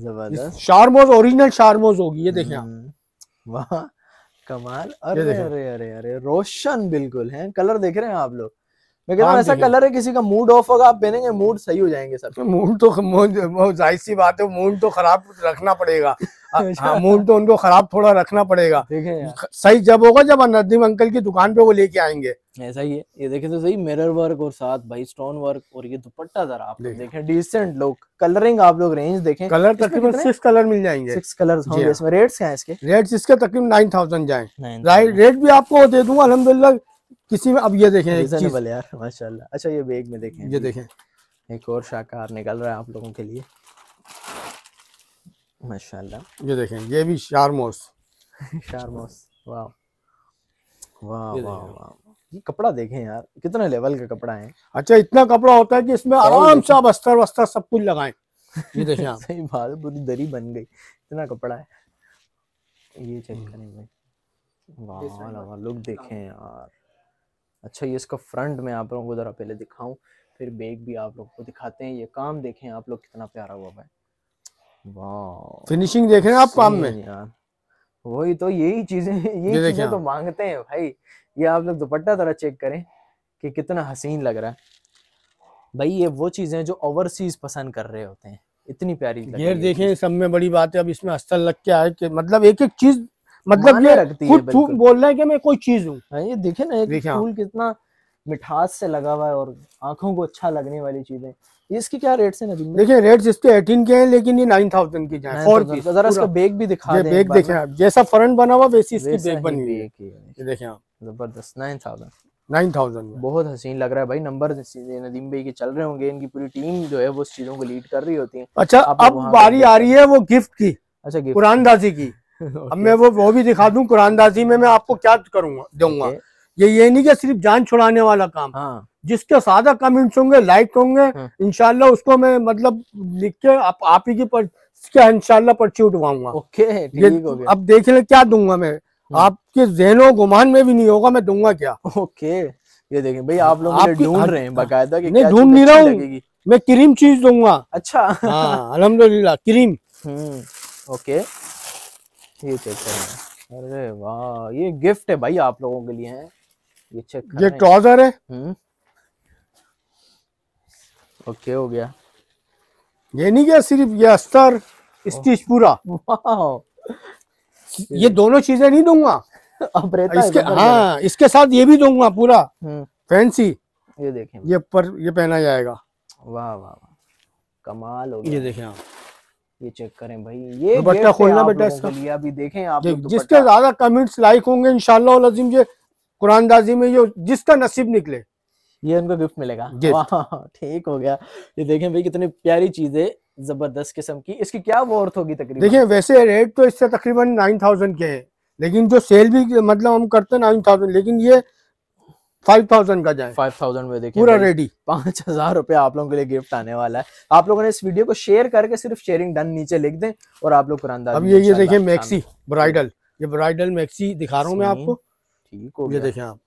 जबरदस्त शारमोज ओरिजिनल शारमोज होगी ये देखें आप हम्म। वाह कमाल अरे अरे अरे अरे रोशन बिल्कुल है कलर देख रहे हैं आप लोग मैं कहता हूँ ऐसा कलर है किसी का मूड ऑफ होगा आप पहनेंगे मूड सही हो जाएंगे सर मूड [LAUGHS] तो जाहिर सी बात है मूड तो खराब रखना पड़ेगा [LAUGHS] हाँ, मूड अच्छा। हाँ, तो उनको खराब थोड़ा रखना पड़ेगा सही जब होगा जब नदीम अंकल की दुकान पे वो लेके आएंगे ऐसा ही है ये देखे तो सही मिरर वर्क और साथ भाई स्टोन वर्क और ये दुपट्टा जरा आप लोग देखें डिसेंट लोग कलरिंग आप लोग रेंज देखें कलर तकरीबन सिक्स कलर मिल जाएंगे सिक्स कलर होंगे हाँ। इसमें रेट्स क्या है इसके रेट्स इसके तकरीबन नाइन थाउजेंड जाए रेट भी आपको दे दूंगा अलहमदुल्ला किसी में अब ये देखें रीजनेबल यार माशाल्लाह अच्छा ये बैग में देखें ये देखें एक और शाकाहार निकल रहा है आप लोगों के लिए माशाल्लाह ये देखें ये भी शारमोस [LAUGHS] शारमोस वाह वाह वाह वाह ये कपड़ा देखें यार लेवल का कपड़ा है अच्छा इतना कपड़ा होता है कि इसमें आराम से आप अस्तर वस्तर सब कुछ लगाए ये [LAUGHS] देखें आप सही बात पूरी दरी बन गई इतना कपड़ा है ये चेक हम्म। वाह लुक देखें यार अच्छा ये इसका फ्रंट में आप लोगों को ज़रा पहले दिखाऊं फिर बैग भी आप लोग को दिखाते हैं ये काम देखें आप लोग कितना प्यारा हुआ है फिनिशिंग देख रहे हैं आप काम में यार वही तो यही चीजें [LAUGHS] यही चीजें तो मांगते हैं भाई ये आप लोग दुपट्टा जरा चेक करें कि कितना हसीन लग रहा है भाई ये वो चीजें जो ओवरसीज पसंद कर रहे होते हैं इतनी प्यारी ये देखें सब में बड़ी बात है अब इसमें अस्तर लग के आए कि मतलब एक एक चीज मतलब ये रखती है है बोल रहा है कि मैं कोई चीज हूँ हाँ, ये देखे ना एक फूल कितना मिठास से लगा हुआ है और आंखों को अच्छा लगने वाली चीजें इसकी क्या रेट है नवीन देखिए रेट इसके एटीन के हैं लेकिन ये नाइन थाउजेंड की फोर तो पीस जरा इसका बैग भी दिखा दे बैग देखें आप जैसा फ्रंट बना हुआ वैसी इसकी बैग बनी हुई है ये देखें आप जबरदस्त नाइन थाउजेंड नाइन थाउजेंड बहुत हसीन लग रहा है भाई नंबर नदीम भाई के चल रहे होंगे इनकी पूरी टीम जो है वो उस चीजों को लीड कर रही होती है अच्छा अब बारी आ रही है वो गिफ्ट की अच्छा कुरानदाजी की [LAUGHS] अब मैं वो वो भी दिखा दूं कुरानदाजी में मैं आपको क्या करूंगा दूंगा ये ये नहीं कि सिर्फ जान छुड़ाने वाला काम हाँ। जिसके सादा कमेंट्स होंगे लाइक होंगे हाँ। इनशाला उसको मैं मतलब लिख के आप आप ही की पर, इनशाला पर्ची उठवाऊंगा ओके अब देख ले क्या दूंगा मैं हाँ। आपके जहनों गुमान में भी नहीं होगा मैं दूंगा क्या ओके ये देखें भाई आप लोग ढूंढ रहे हैं बाकायदा की नहीं ढूंढ नहीं रहा हूँ मैं क्रीम चीज दूंगा अच्छा हाँ, अलहमदुल्ला क्रीम हम्म, ओके ये चेक कर रहे अरे वाह ये गिफ्ट है भाई आप लोगों के लिए है ये चेक ये ट्राउजर है हम्म। ओके हो गया ये नहीं क्या सिर्फ ये अस्तर स्टिच पूरा ये दोनों चीजें नहीं दूंगा अब रहता इसके हाँ इसके साथ ये भी दूंगा पूरा हम्म। फैंसी ये देखें ये पर ये पहना जाएगा वाह वाह वाह कमाल हो गया ये देखें आप ये चेक करें भाई ये बट्टा खोलना बेटा इसका अभी देखें आप जिसके ज्यादा कमेंट्स लाइक होंगे इनशाला लजीम ये कुरान दाजी में जो जिसका नसीब निकले ये उनको गिफ्ट मिलेगा ठीक हो गया ये देखें भाई कितनी प्यारी चीज है जबरदस्त किस्म की इसकी क्या वर्थ होगी तकरीबन देखिए वैसे रेट तो इससे तकरीबन नाइन थाउजेंड के है लेकिन जो सेल भी मतलब हम करते हैं नाइन थाउजेंड लेकिन ये 5000 का जाए 5000 में देखिए पूरा रेडी पांच हजार रुपया आप लोगों के लिए गिफ्ट आने वाला है आप लोगों ने इस वीडियो को शेयर करके सिर्फ शेयरिंग डन नीचे लिख दें और आप लोग कुरान अब ये ये देखिए मैक्सी ब्राइडल ये ब्राइडल मैक्सी दिखा रहा हूँ मैं आपको ठीक हो ये देखे आप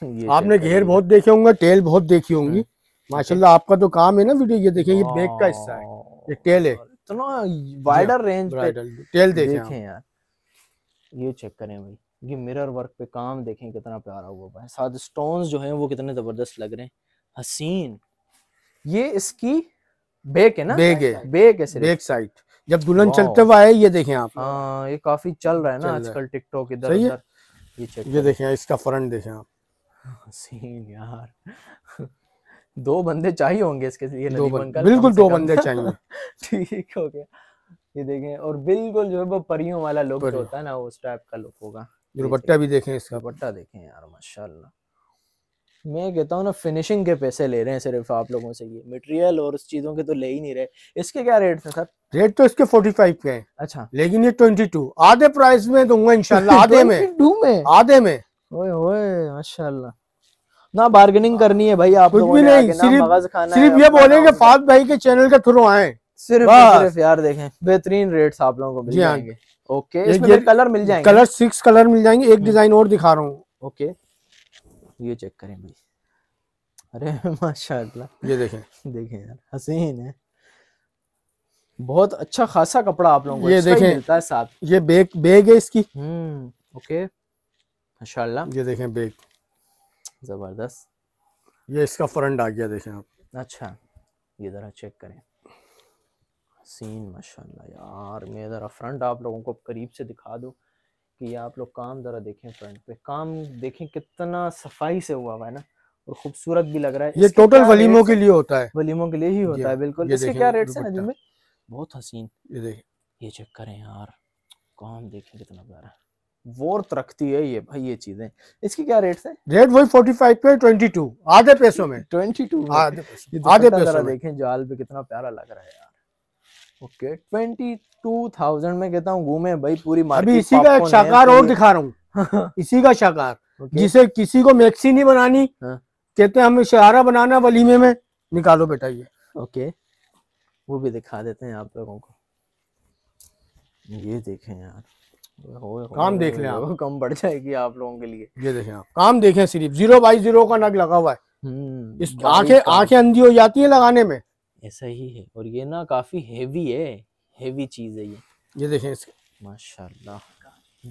[LAUGHS] आपने घेर बहुत देखे होंगे टेल बहुत देखी होंगी हम्म। माशाल्लाह आपका तो काम है ना वीडियो ये देखे ये बैग का हिस्सा है ये टेल है इतना वाइडर रेंज टेल देखे यार ये चेक करें भाई ये मिरर वर्क पे काम देखें कितना प्यारा हुआ है साथ स्टोन्स जो हैं वो कितने ज़बरदस्त लग रहे हैं हसीन ये इसकी बेक है ना बेक है बेक है बेक साइड जब दुल्हन चलते हुए आए ये देखें आप हाँ ये काफी चल रहा है ना आजकल टिकटॉक इधर ये ये देखें इसका फ्रंट देखें आप हसीन यार दो बंदे चाहिए होंगे इसके लिए दो बंदे बिल्कुल दो बंदे चाहिए [LAUGHS] ठीक हो गया ये देखें और बिल्कुल जो है वो परियों वाला लुक होता है ना उस टाइप का लुक होगा दुपट्टा भी देखें इसका दुपट्टा देखें यार माशाल्लाह मैं कहता हूँ ना फिनिशिंग के पैसे ले रहे हैं सिर्फ आप लोगों से ये मटेरियल और उस चीजों के तो ले ही नहीं रहे इसके क्या रेट थे सर रेट तो इसके 45 के हैं अच्छा लेकिन ये 22 आधे प्राइस में दूंगा इंशाल्लाह आधे में [LAUGHS] में आधे में ओए ओए माशाल्लाह ना बार्गेनिंग हाँ। करनी है भाई आप लोगों ने नहीं सिर्फ ये बोलेंगे फाद भाई के चैनल के थ्रू आए सिर्फ सिर्फ यार देखें बेहतरीन रेट्स आप लोगों को मिल हाँ। जाएंगे ओके इसमें ये, कलर मिल जाएंगे कलर सिक्स कलर मिल जाएंगे एक डिजाइन हम्म। और दिखा रहा हूँ ओके ये चेक करें भाई अरे माशाल्लाह ये देखें देखें यार हसीन है बहुत अच्छा खासा कपड़ा आप लोगों को ये देखें मिलता है साथ ये बैग बैग है इसकी हम्म ओके माशाल्लाह ये देखें बैग जबरदस्त ये इसका फ्रंट आ गया देखें आप अच्छा ये जरा चेक करें सीन माशाल्लाह यार मैं ज़रा फ्रंट आप लोगों को करीब से दिखा दूँ कि ये आप लोग काम ज़रा देखें फ्रंट पे काम देखें कितना सफाई से हुआ हुआ है ना और खूबसूरत भी लग रहा है ये टोटल वलीमों के लिए होता है वलीमों के लिए ही होता है बिल्कुल इसके क्या रेट्स हैं नजीम बहुत हसीन ये देखें ये चेक करें यार काम देखें कितना प्यारा वर्थ रखती है ये भाई ये चीजें इसकी क्या रेट है रेट वही 45 पे 22 आधे पैसों में 22 [LAUGHS] आधे पैसों आधे पैसों देखें जाल पे कितना प्यारा लग रहा है यार ओके ट्वेंटी टू थाउजेंड में कहता हूँ घूमे भाई पूरी अभी इसी का एक शाकार और दिखा रहा हूँ [LAUGHS] इसी का शाकार हाँ। जिसे किसी को मैक्सी नहीं बनानी हाँ। कहते हैं हमें शरारा बनाना वलीमे में निकालो बेटा ये ओके वो भी दिखा देते हैं आप लोगों को ये देखें यार काम देख ले आप कम बढ़ जाएगी आप लोगों के लिए ये देखें आप काम देखें सिर्फ जीरो बाई जीरो का नग लगा हुआ है हम्म, आंखें आंखें अंधी हो जाती है लगाने में ऐसा ही है और ये ना काफ़ी हेवी है हेवी चीज़ है ये ये देखें इसके माशाल्लाह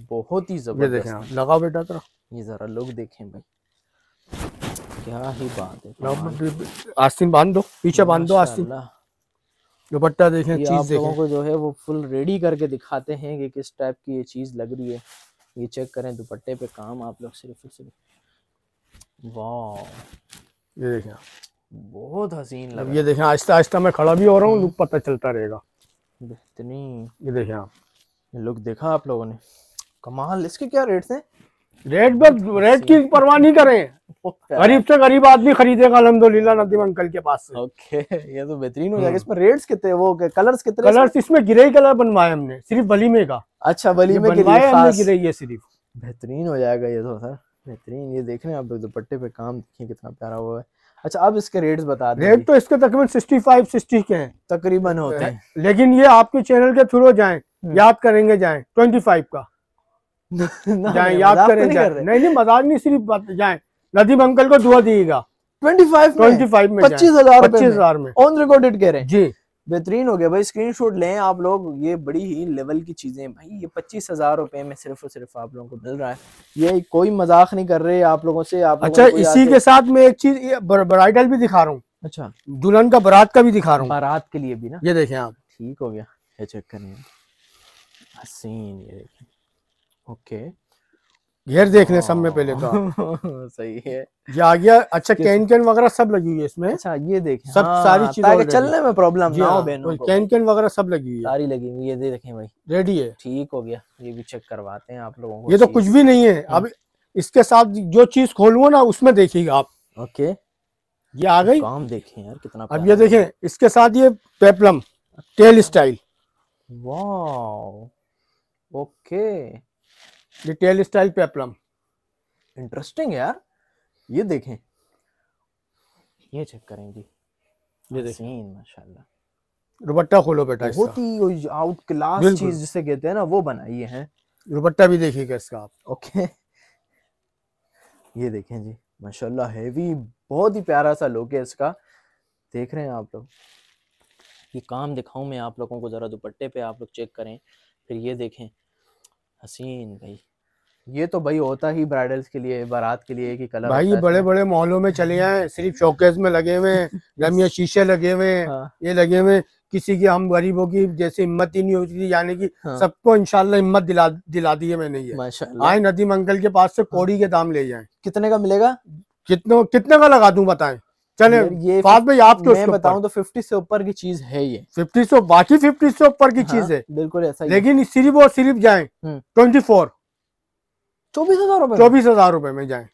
बहुत ही ज़बरदस्त ये देखें लगा बेटा तरह ये ज़रा लोग देखें भाई क्या ही बात है आस्तीन बांध दो पीछे बांध दो आस्तीन दुपट्टा देखें चीज़ देखें को जो है वो फुल रेडी करके दिखाते हैं कि किस टाइप की ये चीज़ लग रही है ये चेक करें दुपट्टे पे काम आप लोग सिर्फ सिर्फ वाह ये देखें बहुत हसीन लग ये देखें आहिस्ता आहिस्ता मैं खड़ा भी हो रहा हूँ हम्म। लुक पता चलता रहेगा बेहतरीन ये देखें आप लुक देखा आप लोगों ने कमाल इसके क्या रेट्स हैं रेट बस रेट की परवाह नहीं करें [LAUGHS] गरीब से गरीब आदमी खरीदेगा अलहमदुल्ला नदीम अंकल के पास से ओके ये तो बेहतरीन हो जाएगा हम्म। इसमें रेट्स कितने वो के, कलर्स कितने कलर्स इसमें गिरे कलर बनवाए हमने सिर्फ वलीमे का अच्छा वलीमे के लिए हमने गिरे सिर्फ बेहतरीन हो जाएगा ये तो सर बेहतरीन ये देख रहे हैं आप दुपट्टे पे काम देखिए कितना प्यारा हुआ है अच्छा अब इसके रेट्स बता दें रेट तो इसके तकरीबन सिक्सटी फाइव सिक्सटी के हैं तकरीबन होते हैं लेकिन ये आपके चैनल के थ्रू जाए हम्म। याद करेंगे जाए ट्वेंटी फाइव का [LAUGHS] जाए याद तो करेंगे नहीं नहीं मजाक नहीं सिर्फ जाए नदीम अंकल को दुआ दीजिएगा ट्वेंटी फाइव में पच्चीस हजार पच्चीस हजार में ऑन रिकॉर्डेड कह रहे हैं जी बेहतरीन हो गया भाई स्क्रीनशॉट लें आप लोग ये बड़ी ही लेवल की चीज़ें भाई ये पच्चीस हज़ार रुपये में सिर्फ और सिर्फ आप लोगों को मिल रहा है ये कोई मजाक नहीं कर रहे आप लोगों से आप अच्छा लोगों इसी के साथ मैं एक चीज़ ब्राइडल भी दिखा रहा हूँ अच्छा दुल्हन का बारात का भी दिखा रहा हूँ बारात के लिए भी ना ये देखें आप ठीक हो गया ये चेक करें हसीन ये देखें ओके घेर देखने सब में पहले तो [LAUGHS] सही है ये आ गया अच्छा कैन कैन वगैरह सब लगी हुई है इसमें अच्छा ये देखिए सब हाँ, सारी चीजें चलने में प्रॉब्लम ना हो हाँ, बहनों कैन कैन वगैरह सब लगी हुई है सारी लगी हुई ये दे देखें भाई रेडी है ठीक हो गया ये भी चेक करवाते हैं आप लोगों को ये तो कुछ भी नहीं है हम्म। अब इसके साथ जो चीज खोलू ना उसमें देखिएगा आप ओके ये आ गई काम देखे यार कितना अब ये देखे इसके साथ ये पेपलम टेल स्टाइल वाह okay detail style peplum interesting यार ये देखें ये चेक करें जी ये देखें माशाल्लाह दुपट्टा खोलो बेटा बहुत ही आउट क्लास चीज जिसे कहते हैं ना वो बनाई है दुपट्टा भी देखिएगा इसका आप ओके ये देखें जी माशाल्लाह हैवी बहुत ही प्यारा सा लुक है इसका देख रहे हैं आप लोग ये काम दिखाऊं मैं आप लोगों को ज़रा दुपट्टे पे आप लोग चेक करें फिर ये देखें हसीन भाई ये तो भाई होता ही ब्राइडल्स के लिए बारात के लिए की कलर भाई बड़े बड़े मॉलों में चले आए सिर्फ शोकेस में लगे हुए [LAUGHS] रमिया शीशे लगे हुए हाँ। ये लगे हुए किसी की हम गरीबों की जैसे हिम्मत ही नहीं होती जाने यानी हाँ। सबको इनशाला हिम्मत दिला दिला दी है मैंने ये आए नदीम अंकल के पास से हाँ। कोड़ी के दाम ले जाए कितने का मिलेगा कितने कितने का लगा दू बताए चले ये बाद भाई आप क्यों बताऊं तो फिफ्टी से ऊपर की चीज है ये फिफ्टी से बाकी फिफ्टी से ऊपर की हाँ, चीज है बिल्कुल ऐसा लेकिन सिर्फ और सिर्फ जाए ट्वेंटी फोर चौबीस हजार रूपए चौबीस हजार रूपए में जाए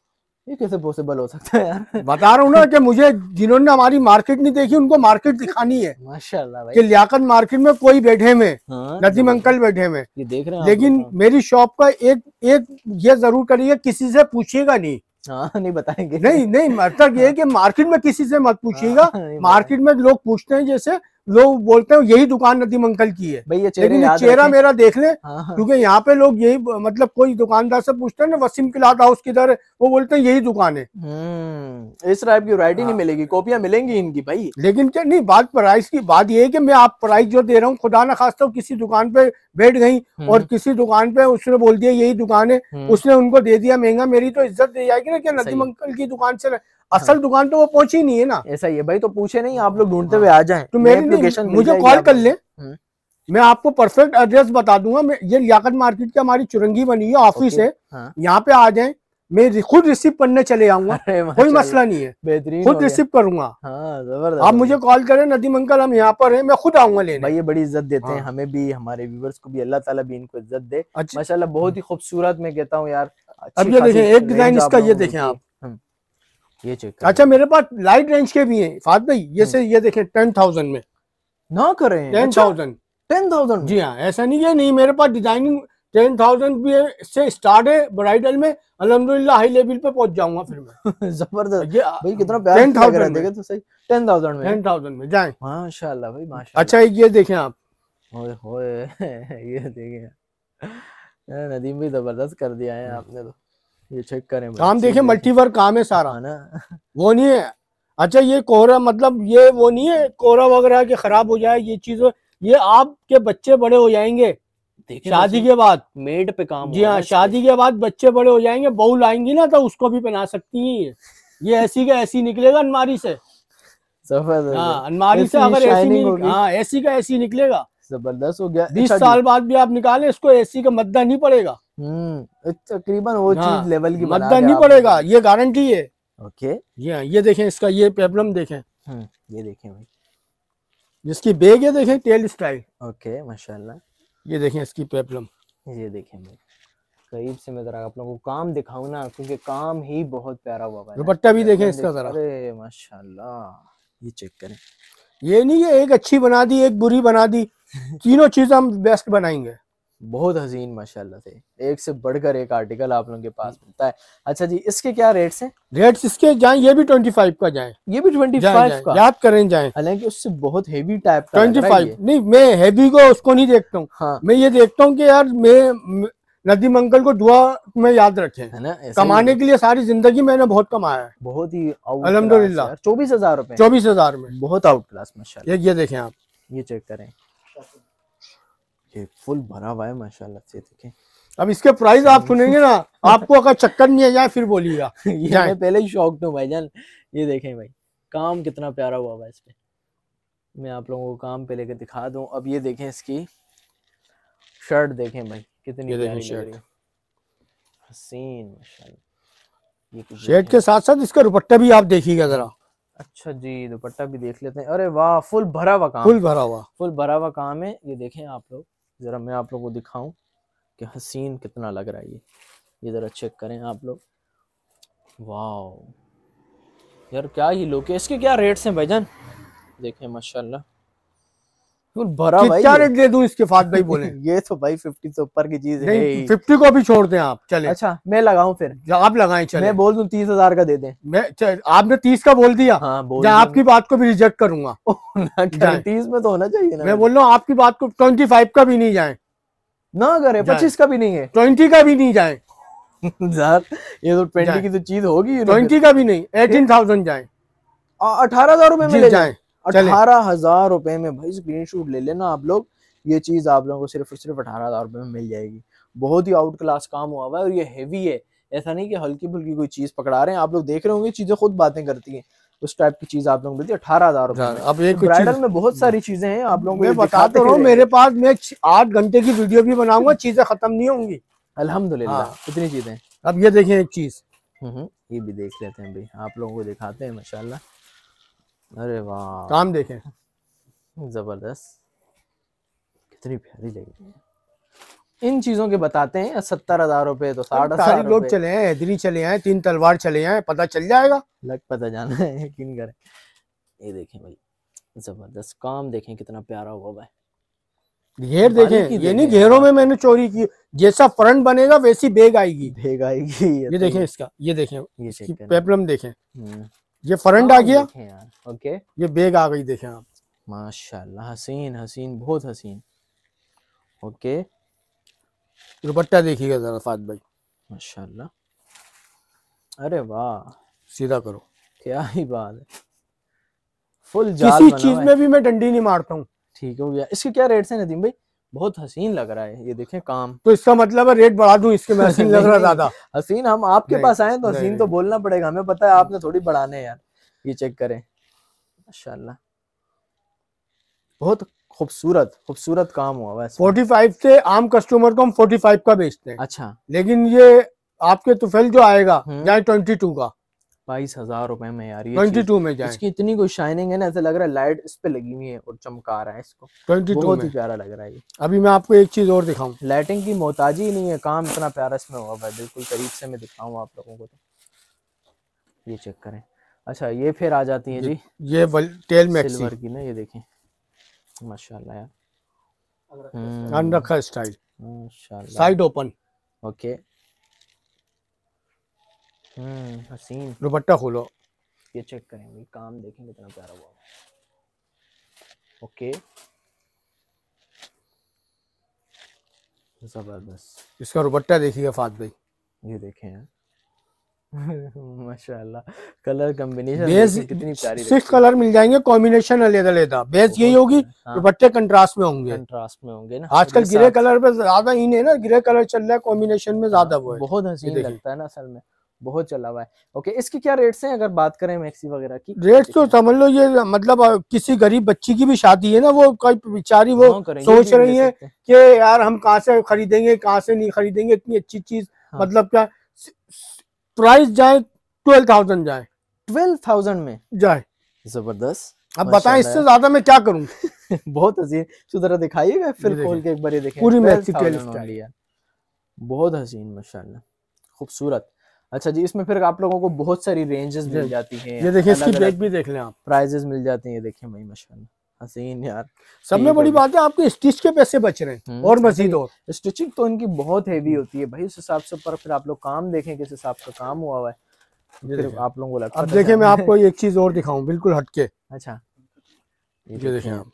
ये कैसे पॉसिबल हो सकता है यार बता रहा हूँ ना कि मुझे जिन्होंने हमारी मार्केट नहीं देखी उनको मार्केट दिखानी है माशाल्लाह भाई कि लियाकत मार्केट में कोई बैठे में हाँ, अंकल बैठे में ये देख रहे हैं लेकिन तो। मेरी शॉप का एक एक ये जरूर करिए किसी से पूछिएगा नहीं हाँ, नहीं बताएंगे नहीं नहीं मतलब ये की कि मार्केट में किसी से मत पूछिएगा मार्केट हाँ, में लोग पूछते हैं जैसे लोग बोलते हैं यही दुकान नदीम अंकल की है भाई ये लेकिन चेहरा मेरा देख ले हाँ, हाँ। क्योंकि यहाँ पे लोग यही मतलब कोई दुकानदार से पूछते हैं ना वसीम किलात हाउस किधर है वो बोलते हैं यही दुकान है हम्म, इस टाइप की वरायटी नहीं हाँ। मिलेगी कॉपियां मिलेंगी इनकी भाई लेकिन क्या नहीं बात प्राइस की बात ये है कि मैं आप प्राइस जो दे रहा हूँ खुदा ना खास्ता किसी दुकान पे बैठ गई हम्म। और किसी दुकान पे उसने बोल दिया यही दुकान है हम्म। उसने उनको दे दिया महंगा मेरी तो इज्जत दी जाएगी ना क्या नदीम अंकल की दुकान से हाँ। असल दुकान तो वो पहुंची नहीं है ना ऐसा ही है भाई तो पूछे नहीं आप लोग ढूंढते हुए आ जाए तो मेरी मुझे कॉल कर ले हम्म। मैं आपको परफेक्ट एड्रेस बता दूंगा ये लियाकत मार्केट की हमारी चुरंगी बनी है ऑफिस है हाँ। यहाँ पे आ जाए मैं खुद रिसीव करने चले आऊंगा कोई मसला नहीं है बेहतरीन खुद रिसीव करूंगा हाँ, आप मुझे कॉल करें नदीम अंकल हम यहाँ पर हैं मैं खुद आऊंगा लेने भाई ये बड़ी इज्जत देते हाँ। हैं हमें भी हमारे व्यूवर्स को भी अल्लाह ताला भी इनको इज्जत दे अच्छा। माशाल्लाह बहुत ही खूबसूरत मैं कहता हूँ यार अब ये देखें एक डिजाइन इसका ये देखें आप ये चेक अच्छा मेरे पास लाइट रेंज के भी हैं फात भाई ये हम्म। से ये देखें टेन थाउजेंड में ना करें टेन थाउजेंड टेन थाउजेंड जी हाँ ऐसा नहीं है नहीं मेरे पास डिजाइनिंग टेन थाउजेंड भी से स्टार्ट है ब्राइडल में अलहमदुल्ला हाई लेवल पे पहुंच जाऊंगा फिर मैं [LAUGHS] जबरदस्त भाई कितना प्यार टेन थाउजेंड देखे तो सही टेन थाउजेंड में टेन थाउजेंड में जाए माशाल्लाह भाई माशा अच्छा ये देखें आप [LAUGHS] ये देखें नदीम भी जबरदस्त कर दिया है आपने तो ये चेक करें काम देखे मल्टीवर काम है सारा हाँ ना [LAUGHS] वो नहीं है अच्छा ये कोहरा मतलब ये वो नहीं है कोहरा वगैरह के खराब हो जाए ये चीज ये आपके बच्चे बड़े हो जाएंगे शादी के बाद मेड पे काम जी हाँ शादी के बाद बच्चे बड़े हो जाएंगे बहू लाएंगी ना तो उसको भी पहना सकती है ये ये ऐसी का ऐसी निकलेगा अनमारी से हाँ अलमारी से अगर ऐसी हाँ ऐसी का ऐसी निकलेगा जबरदस्त हो गया बीस अच्छा साल बाद भी आप निकालें इसको एसी का मद्दा नहीं पड़ेगा हम्म, तकरीबन वो चीज लेवल हाँ, की मद्दा नहीं पड़ेगा ये गारंटी है ओके ये ये देखें इसका ये प्रॉब्लम देखें हम्म, ये देखें भाई जिसकी बेग है देखें टेल स्टाइल ओके माशाल्लाह ये देखें इसकी प्रॉब्लम ये देखें भाई करीब से मैं जरा आप लोगों को काम दिखाऊ ना क्योंकि काम ही बहुत प्यारा हुआ है दुपट्टा भी देखें इसका जरा अरे माशाल्लाह ये चेक करें ये नहीं है एक अच्छी बना दी एक बुरी बना दी तीनों चीज हम बेस्ट बनाएंगे बहुत हसीन माशाल्लाह से एक से बढ़कर एक आर्टिकल आप लोगों के पास मिलता है अच्छा जी इसके क्या रेट्स हैं रेट्स इसके जाए ये भी 25 का जाएं ये भी 25 जाएं, जाएं, का याद करें जाए हालांकि उससे बहुत हेवी टाइप का 25 नहीं मैं हेवी को उसको नहीं देखता हूँ हाँ। मैं ये देखता हूँ कि यार मैं नदी मंगल को दुआ में याद रखें है ना कमाने के लिए सारी जिंदगी मैंने बहुत कमाया है बहुत ही अलहमदुल्ला चौबीस हजार रूपए चौबीस हजार में बहुत आउट क्लास माशा ये देखें आप ये चेक करें ये फुल भरा हुआ है माशाल्लाह से देखें अब इसके प्राइस आप सुनेंगे ना आपको अगर चक्कर नहीं आया फिर बोलिएगा [LAUGHS] ये पहले ही शौक भाई जान ये देखें भाई काम कितना प्यारा हुआ हुआ इस पर मैं आप लोगों को काम पे लेकर दिखा दूं अब ये देखें इसकी शर्ट देखें भाई कितनी ये प्यारी शर्ट हसीन माशाल्लाह शर्ट के साथ साथ इसका दुपट्टा भी आप देखिएगा जरा अच्छा जी दुपट्टा भी देख लेते हैं अरे वाह फुल भरा हुआ काम फुल भरा हुआ फुल भरा हुआ काम है ये देखें आप लोग ज़रा मैं आप लोग को दिखाऊं कि हसीन कितना लग रहा है ये ये ज़रा चेक करें आप लोग वाह यार क्या ही लोके इसके क्या रेट्स हैं भाईजान देखें माशाल्लाह भरा भाई क्या रेट दे दूं इसके भाई बोले [LAUGHS] ये तो भाई फिफ्टी से ऊपर की चीज है फिफ्टी को भी छोड़ दें आप चले अच्छा मैं लगाऊं फिर आप लगाएं चले मैं बोल दूं तीस हजार का दे दें मैं आपने तीस का बोल दिया हाँ, बोल आपकी बात को भी रिजेक्ट करूंगा [LAUGHS] तीस में तो होना चाहिए ना मैं बोल रहा हूँ आपकी बात को ट्वेंटी फाइव का भी नहीं जाए ना करे पच्चीस का भी नहीं है ट्वेंटी [LAUGHS] का भी नहीं जाए ये तो ट्वेंटी की तो चीज होगी ट्वेंटी का भी नहीं एटीन थाउजेंड जाए अठारह हजार रूपए में जाए अठारह हजार रुपए में भाई स्क्रीन शूट ले लेना आप लोग ये चीज आप लोगों को सिर्फ और सिर्फ अठारह हजार रुपए में मिल जाएगी बहुत ही आउट क्लास काम हुआ हुआ है और ये हैवी है ऐसा नहीं कि हल्की फुल्की कोई चीज पकड़ा रहे हैं आप लोग देख रहे होंगे चीजें खुद बातें करती हैं उस टाइप की चीज आप लोगों को मिलती है अठारह हजार रुपए हाँ, ब्राइडल में बहुत सारी चीजें हैं आप लोगों को बताते तो रहो मेरे पास मैं आठ घंटे की वीडियो भी बनाऊंगा चीजें खत्म नहीं होंगी अलहमदुल्ला कितनी हाँ। चीजें अब ये देखें एक चीज हम्म, ये भी देख लेते हैं भाई आप लोगों को दिखाते हैं माशाल्लाह अरे वाह काम देखें जबरदस्त कितनी प्यारी लग रही है इन चीजों के बताते हैं सत्तर हजार रुपए तो साठ हजार लोग चले हैं इतनी चले हैं तीन तलवार चले हैं पता चल जाएगा लग पता जाना है यकीन करें ये देखें भाई जबरदस्त काम देखें कितना प्यारा हुआ भाई घेर देखें ये नहीं घेरों में मैंने चोरी की जैसा फ्रंट बनेगा वैसी बेग आएगी बेग आएगी ये तो देखें इसका ये देखें ये पेपलम देखें हम्म। ये फ्रंट आ हाँ, गया ओके ये बैग आ गई देखें आप माशाल्लाह हसीन हसीन बहुत हसीन ओके दुपट्टा देखिएगा जरा फात भाई माशाल्लाह अरे वाह सीधा करो क्या ही बात है फुल किसी चीज में भी मैं डंडी नहीं मारता हूँ ठीक हो गया इसके क्या रेट है नदीम भाई बहुत हसीन लग रहा है ये देखें काम तो इसका मतलब है रेट बढ़ा दूं इसके में हसीन लग रहा [LAUGHS] ज्यादा हसीन हम आपके पास आए तो हसीन तो बोलना पड़ेगा हमें पता है आपने थोड़ी बढ़ाने यार ये चेक करें माशाल्लाह बहुत खूबसूरत खूबसूरत काम हुआ वैसे 45 से आम कस्टमर को हम 45 का बेचते हैं अच्छा लेकिन ये आपके तुफेल तो जो आएगा हम्म। यहाँ 22 का बाईस हजार रुपए में यार ये 22 में जाए इसकी इतनी कोई शाइनिंग है ना ऐसा लग रहा है लाइट इस पे लगी हुई है और चमका रहा है इसको 22 बहुत ही प्यारा लग रहा है ये अभी मैं आपको एक चीज और दिखाऊं लाइटिंग की मोहताजी नहीं है काम इतना प्यारा इसमें हुआ है बिल्कुल करीब से मैं दिखाऊं आप लोगों को तो ये चेक करें अच्छा ये फिर आ जाती है जी ये टेल मैक्सी सिल्वर की ना ये देखें माशाल्लाह यार अनरखा स्टाइल हम्म, माशाल्लाह साइड ओपन ओके हसीन हम्म, दुपट्टा खोलो ये चेक करेंगे काम देखेंगे कितना प्यारा हुआ ओके जबरदस्त इसका दुपट्टा देखिए फात भाई ये देखे हैं [LAUGHS] माशाल्लाह कलर कॉम्बिनेशन कितनी प्यारी सिक्स कलर मिल जाएंगे कॉम्बिनेशन अलग अलग बेस यही होगी हाँ। दुपट्टे कंट्रास्ट में होंगे कंट्रास्ट में होंगे ना आजकल ग्रे कलर पे ज्यादा ही नहीं है ना ग्रे कलर चल रहा है कॉम्बिनेशन में ज्यादा वो बहुत हसीन लगता है ना असल में बहुत चला हुआ है ओके इसकी क्या रेट्स हैं अगर बात करें मैक्सी वगैरह की रेट्स तो समझ लो ये मतलब किसी गरीब बच्ची की भी शादी है ना वो बेचारी वो सोच रही है कि यार हम कहाँ से खरीदेंगे कहाँ से नहीं खरीदेंगे इतनी अच्छी चीज हाँ। मतलब क्या प्राइस जाए ट्वेल्व थाउजेंड जाए ट्वेल्व थाउजेंड में जाए जबरदस्त अब बताएं इससे ज्यादा मैं क्या करूं [LAUGHS] बहुत हसीन सुधरा दिखाइएगा फिर खोल के एक बार ये देखें पूरी मैक्सी बहुत हसीन माशाल्लाह खूबसूरत अच्छा जी इसमें फिर आप लोगों को बहुत सारी रेंजेस मिल जाती हैं ये देखिए इसकी बैग भी देख लें आप प्राइजेस मिल जाते हैं ये देखिए मई माशाल्लाह हसीन यार सबसे बड़ी बात है आपके स्टिच के पैसे बच रहे हैं हम्म, और अच्छा मजीद और स्टिचिंग तो इनकी बहुत हेवी होती है भाई उस हिसाब से पर फिर आप लोग काम देखें किस हिसाब का काम हुआ हुआ है आप लोगों को लगता अब देखिए मैं आपको एक चीज और दिखाऊं बिल्कुल हटके अच्छा ये देखिए आप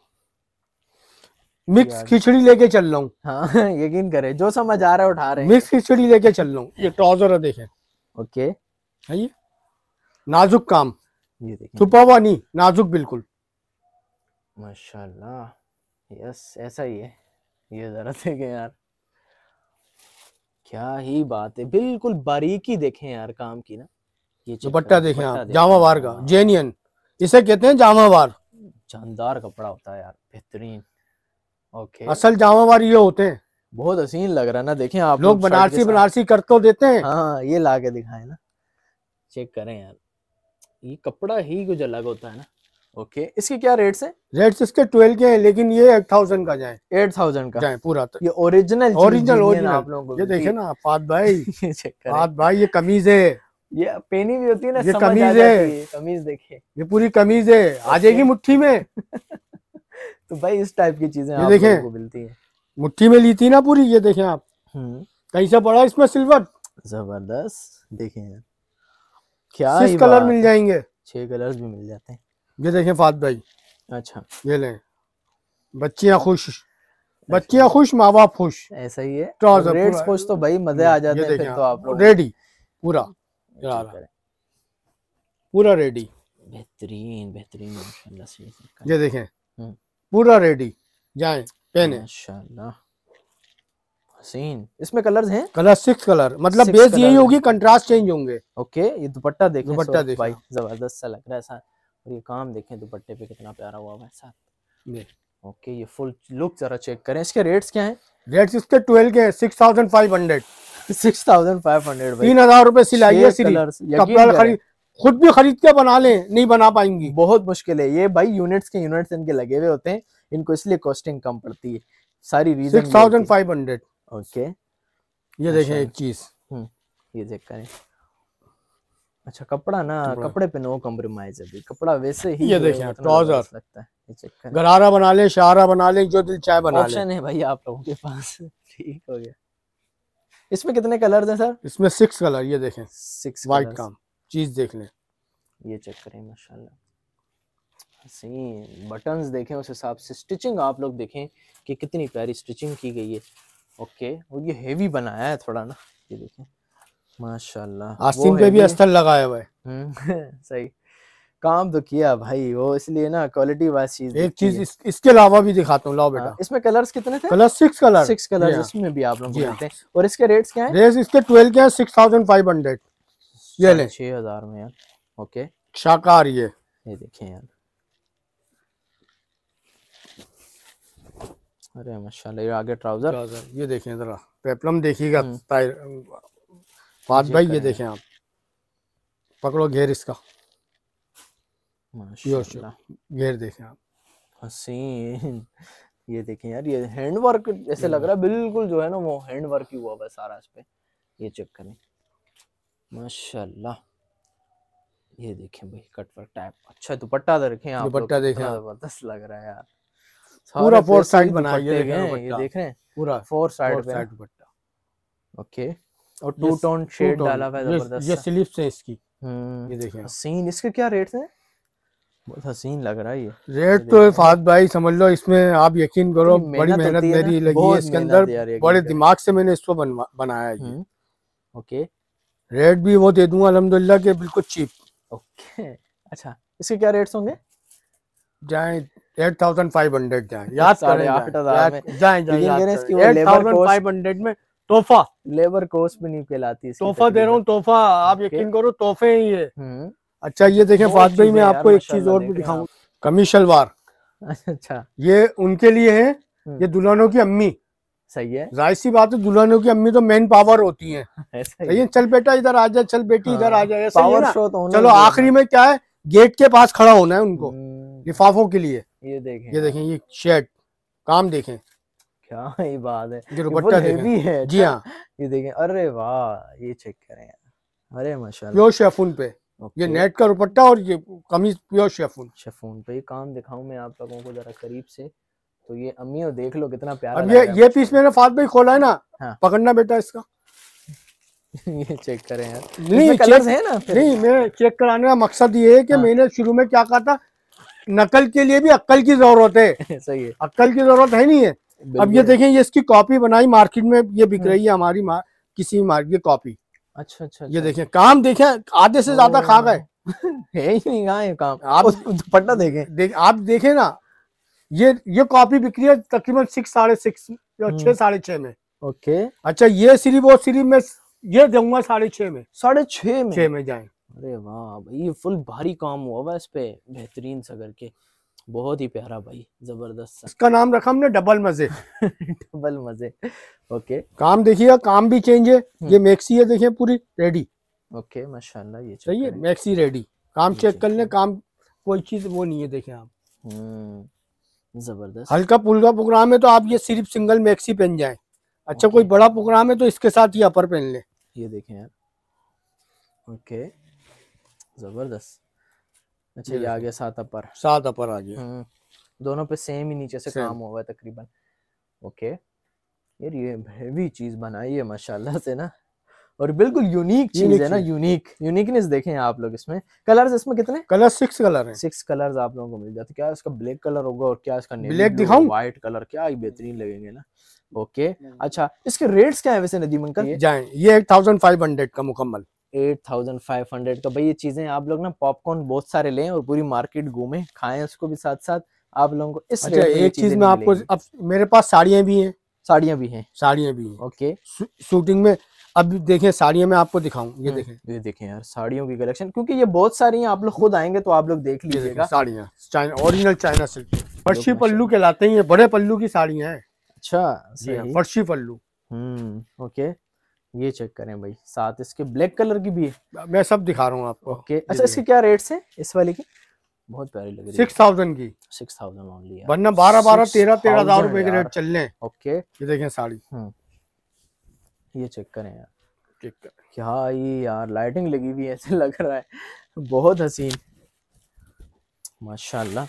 मिक्स खिचड़ी लेके चल रहा हूँ हाँ [LAUGHS] यकीन करे जो समझ आ रहा है उठा रहे मिक्स खिचड़ी लेके चल रहा हूँ ये ट्राउजर है देखें ओके है ये नाजुक काम ये देखिए छुपा हुआ नहीं नाजुक बिल्कुल माशाल्लाह यस ऐसा ही है ये जरा देखें यार क्या ही बात है बिल्कुल बारीकी देखें यार काम की ना ये दुपट्टा देखें आप जामावार का हाँ। जेनियन इसे कहते हैं जामावार जानदार कपड़ा होता है यार बेहतरीन ओके असल जामावार ये होते हैं बहुत हसीन लग रहा है ना देखें आप लोग बनारसी बनारसी कर तो देते हैं हाँ ये ला के दिखाए ना चेक करें यार ये कपड़ा ही कुछ अलग होता है ना ओके इसके क्या रेट्स हैं रेट्स इसके ट्वेल्व के हैं लेकिन ये एट थाउजेंड का जाए एट थाउजेंड का जाए पूरा तो। ये ओरिजिनल ओरिजिनल ओरिजिनल आप लोगों को ये देखे ना फात भाई फात [LAUGHS] भाई ये कमीज है ये पेनी भी होती है ना ये कमीज है कमीज देखिए ये पूरी कमीज है आ जाएगी मुट्ठी में [LAUGHS] तो भाई इस टाइप की चीजें आप लोगों को मिलती है मुट्ठी में ली थी ना पूरी ये देखें आप हम्म। कैसा पड़ा इसमें सिल्वर जबरदस्त देखें क्या ही कलर मिल जाएंगे छह कलर भी मिल जाते हैं ये देखें फात भाई अच्छा ये लें बच्चियां खुश बच्चियां अच्छा। खुश माँ बाप खुश ऐसा ही है ट्राउजर खुश तो भाई मजे आ जाते हैं तो आप लोग रेडी पूरा पूरा रेडी बेहतरीन बेहतरीन ये देखें हम्म। पूरा रेडी जाए पेन है हसीन इसमें कलर्स हैं कलर सिक्स कलर मतलब बेस यही होगी कंट्रास्ट चेंज होंगे ओके ये दुपट्टा देखें दुपट्टा देखें भाई जबरदस्त सा लग रहा है सर और ये काम देखें दुपट्टे पे कितना प्यारा हुआ है साथ ओके ये फुल लुक जरा चेक करें इसके रेट्स क्या हैं रेट्स इसके 12 के हैं 6500 6500 भाई 3000 रुपए सिलाई है सिर्फ कपड़ा खरीद खुद भी खरीद के बना ले नहीं बना पाएंगी बहुत मुश्किल है ये भाई यूनिट्स के यूनिट्स इनके लगे हुए होते हैं इनको इसलिए कॉस्टिंग कम पड़ती है सारी रीजन six thousand five hundred okay ये देखें अच्छा। एक चीज हम्म, ये चेक करें अच्छा कपड़ा ना तो कपड़े पे नो कॉम्प्रोमाइज अभी कपड़ा वैसे ही ये देखें ट्राउजर लगता है ये चेक करें गरारा बना ले शरारा बना ले जो दिल चाहे बना लें ऑप्शन है भाई आप लोगों के पास ठीक हो गया इसमें कितने कलर्स हैं सर इसमें सिक्स कलर ये देखें सिक्स वाइट काम चीज देख लें ये चेक करें माशाल्लाह हसीन बटन्स देखें उस हिसाब से स्टिचिंग आप लोग देखें कि कितनी प्यारी स्टिचिंग की गई है ओके और ये हेवी बनाया है थोड़ा ना ये देखें माशाल्लाह आस्तीन पे भी अस्तर लगाया हुआ है हम्म, [LAUGHS] सही काम तो किया भाई वो इसलिए ना क्वालिटी वाइज चीज एक चीज इस, इसके अलावा भी दिखाता हूँ लाओ हाँ, बेटा इसमें कलर्स कितने थे colour six colour six colour इसमें भी आप लोग हाँ। मिलते हैं और इसके रेट्स क्या है रेट्स इसके ट्वेल्व के हैं सिक्स थाउजेंड फाइव हंड्रेड ये छह हजार में यार ओके शाकाहार ये ये देखिए यार अरे माशाल्लाह ये आगे ट्राउजर ये देखें जरा पेपलम देखिएगा फात हम्म। भाई ये देखें आप पकड़ो घेर इसका घेर देखें आप हसीन ये देखें यार ये हैंड वर्क ऐसे लग रहा है बिल्कुल जो है ना वो हैंड वर्क ही हुआ हुआ है सारा इस पे ये चेक करें माशाल्लाह ये देखें भाई कट वर्क टाइप अच्छा दुपट्टा देखें आप दुपट्टा देखें जबरदस्त लग रहा है यार पूरा फोर साइड बना ये देख रहे हैं पूरा four side side dupatta okay और टू टोन शेड डाला हुआ है जबरदस्त ये स्लीव्स से इसकी हम्म। ये देखिए सीन इसके क्या रेट है बहुत हसीन लग रहा है ये रेट तो फात भाई समझ लो इसमें आप यकीन करो बड़ी मेहनत मेरी लगी है इसके अंदर बड़े दिमाग से मैंने इसको बनाया है ओके रेट हम्म। भी वो दे दूंगा अलहमदुल्ला के बिल्कुल चीप ओके अच्छा इसके क्या रेट्स होंगे जाए 8500 [LAUGHS] तो में तोहफा लेबर भी नहीं कहलाती तोहफा दे रहा हूँ तोहफा आप यकीन करो तोहफे ही है हम्म। अच्छा ये देखे फात भाई मैं आपको एक चीज और भी कमी शलवार अच्छा ये उनके लिए है ये हम्म। दुल्हनों की अम्मी सही है जाहिर सी बात है दुल्हनों की अम्मी तो मेन पावर होती [LAUGHS] है सही है चल बेटा इधर आ जा चल बेटी इधर आ हाँ। जाए तो चलो आखिरी में क्या है गेट के पास खड़ा होना है उनको हम्म। लिफाफों के लिए ये देखें ये देखें ये शर्ट काम देखें क्या ये बात है ये दुपट्टा हेवी है जी हाँ ये देखें अरे वाह ये चेक करें अरे माशाल्लाह प्योर शेफून पे ये नेट का दुपट्टा और ये कमीज प्योर शेफून शेफून पे ये काम दिखाऊं मैं आप लोगों को जरा करीब से तो ये अम्मी और देख लो कितना प्यारा अब ये ये पीस मैंने फात भाई खोला है ना हाँ। पकड़ना बेटा इसका [LAUGHS] ये चेक करें यार नहीं कलर्स है ना नहीं मैं चेक कराने का मकसद ये है कि हाँ। मैंने शुरू में क्या कहा था नकल के लिए भी अक्कल की जरूरत है [LAUGHS] सही है अक्कल की जरूरत है नहीं है अब ये देखें ये इसकी कॉपी बनाई मार्केट में ये बिक रही है हमारी किसी मार्केट की कॉपी अच्छा अच्छा ये अच्छा। देखें काम देखें आधे से ज्यादा खा गए [LAUGHS] है ही नहीं काम आप पटना देखें देख आप देखें ना ये ये कॉपी बिक्री है तकरीबन सिक्स साढ़े सिक्स हम्म। छह साढ़े छह में ओके अच्छा ये सिर्फ और सिर्फ मैं ये दूंगा साढ़े छह में साढ़े छह में छह में जाए अरे वाह भाई ये फुल भारी काम हुआ हुआ इस पे बेहतरीन सा करके बहुत ही प्यारा भाई जबरदस्त इसका नाम रखा हमने डबल मजे [LAUGHS] डबल मजे ओके काम देखिएगा काम भी चेंज है ये मैक्सी हम्म। है देखिए पूरी रेडी ओके माशाल्लाह ये सही है मैक्सी रेडी काम चेक कर ले काम कोई चीज वो नहीं है देखिए आप हम्म, जबरदस्त हल्का पुल्का प्रोग्राम है तो आप ये सिर्फ सिंगल मैक्सी पहन जाए अच्छा कोई बड़ा प्रोग्राम है तो इसके साथ ही अपर पहन ले ये देखे यार ओके जबरदस्त अच्छा ये आ गया सात अपर सात अपर आ गया हम्म, दोनों पे सेम ही नीचे से सेम. काम हुआ है तकरीबन ओके यार ये हेवी चीज बनाई है माशाल्लाह से ना और बिल्कुल यूनिक चीज है ना यूनिक यूनिकनेस देखें आप लोग इसमें कलर्स इसमें कितने कलर सिक्स कलर हैं सिक्स कलर्स आप लोगों को मिल जाते क्या इसका ब्लैक कलर होगा और क्या इसका ब्लैक दिखाऊं व्हाइट कलर क्या बेहतरीन लगेंगे ना ओके अच्छा इसके रेट्स क्या है वैसे नदीम अंकल ये एक थाउजेंड का मुकम्मल 8500 का तो भाई ये चीज़ें आप लोग ना पॉपकॉर्न बहुत सारे लें और पूरी मार्केट घूमे खाएं उसको भी साथ साथ आप लोगों को इस अच्छा, एक चीज में आपको अब मेरे पास साड़ियां भी हैं साड़ियां भी हैं साड़ियां भी हैं ओके शूटिंग में अब देखें साड़ियां मैं आपको दिखाऊं ये हम्म, देखें ये देखें यार साड़ियों की कलेक्शन क्योंकि ये बहुत सारी हैं आप लोग खुद आएंगे तो आप लोग देख लीजिएगा साड़ियाँ चाइना ओरिजिनल चाइना सिल्क पर्शी पल्लू कहलाते हैं बड़े पल्लू की साड़ियाँ हैं अच्छा हाँ। पर्शी पल्लू हम्म ओके ये चेक करें भाई साथ इसके ब्लैक कलर की भी है मैं सब दिखा रहा हूँ आपको ओके अच्छा इसके क्या रेट से इस वाले की बहुत प्यारी लग रही है की सिक्स थाउजेंड ओनली वरना बारह बारह तेरह तेरह हजार रुपए के रेट चल रहे ओके ये देखे साड़ी हम्म। ये चेक करें यार क्या ये यार लाइटिंग लगी हुई ऐसे लग रहा है बहुत हसीन माशाल्लाह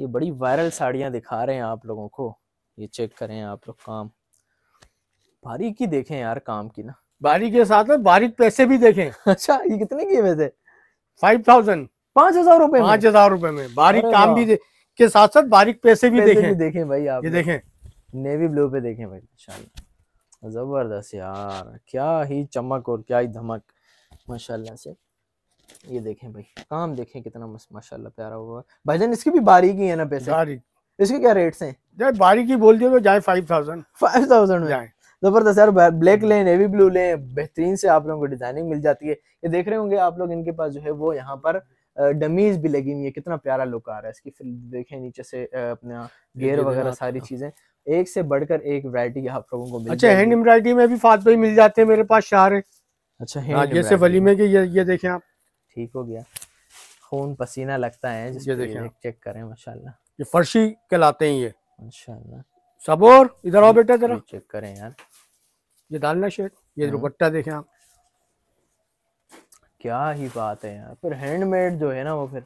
ये बड़ी वायरल साड़ियां दिखा रहे हैं आप लोगों को ये चेक करें आप लोग काम बारीकी देखें यार काम की ना बारीक के साथ में बारीक पैसे भी देखें [LAUGHS] अच्छा ये कितने की वैसे फाइव थाउजेंड पांच हजार रूपए पांच हजार रूपए में बारीक काम भी के साथ साथ बारीक पैसे भी देखें भी देखें भाई आप ये देखें नेवी ब्लू पे देखें भाई माशाल्लाह जबरदस्त यार क्या ही चमक और क्या ही धमक माशाल्लाह से ये देखें भाई काम देखें कितना मस्त माशाल्लाह प्यारा हुआ भाई जान इसकी भी बारीकी है ना पैसे बारीक इसके क्या रेट्स हैं बारीकी बोल दिए तो जाए फाइव थाउजेंड फाइव थाउजेंड जाए ज़बरदस्त यार ब्लैक लें नेवी ब्लू लें बेहतरीन से आप लोगों को डिज़ाइनिंग मिल जाती है ये देख रहे होंगे आप लोग इनके पास जो है वो यहाँ पर डमीज भी लगी हुई है कितना प्यारा लुक आ रहा है इसकी फिर देखें नीचे से अपना गेयर वगैरह सारी चीज़ें एक से बढ़कर एक वरायटी आप लोगों को अच्छा हैंड एम्ब्रॉयडरी में भी फात भाई मिल जाते हैं मेरे पास शार है अच्छा हैंड जैसे वली में ये ये देखें आप ठीक हो गया खून पसीना लगता है ये देखें चेक करें माशाल्लाह ये फर्शी कहलाते हैं ये माशाल्लाह सबोर इधर आओ बेटा जरा चेक करें यार ये डालना शेड ये हाँ। दुपट्टा देखें आप क्या ही बात है यार फिर हैंडमेड जो है ना वो फिर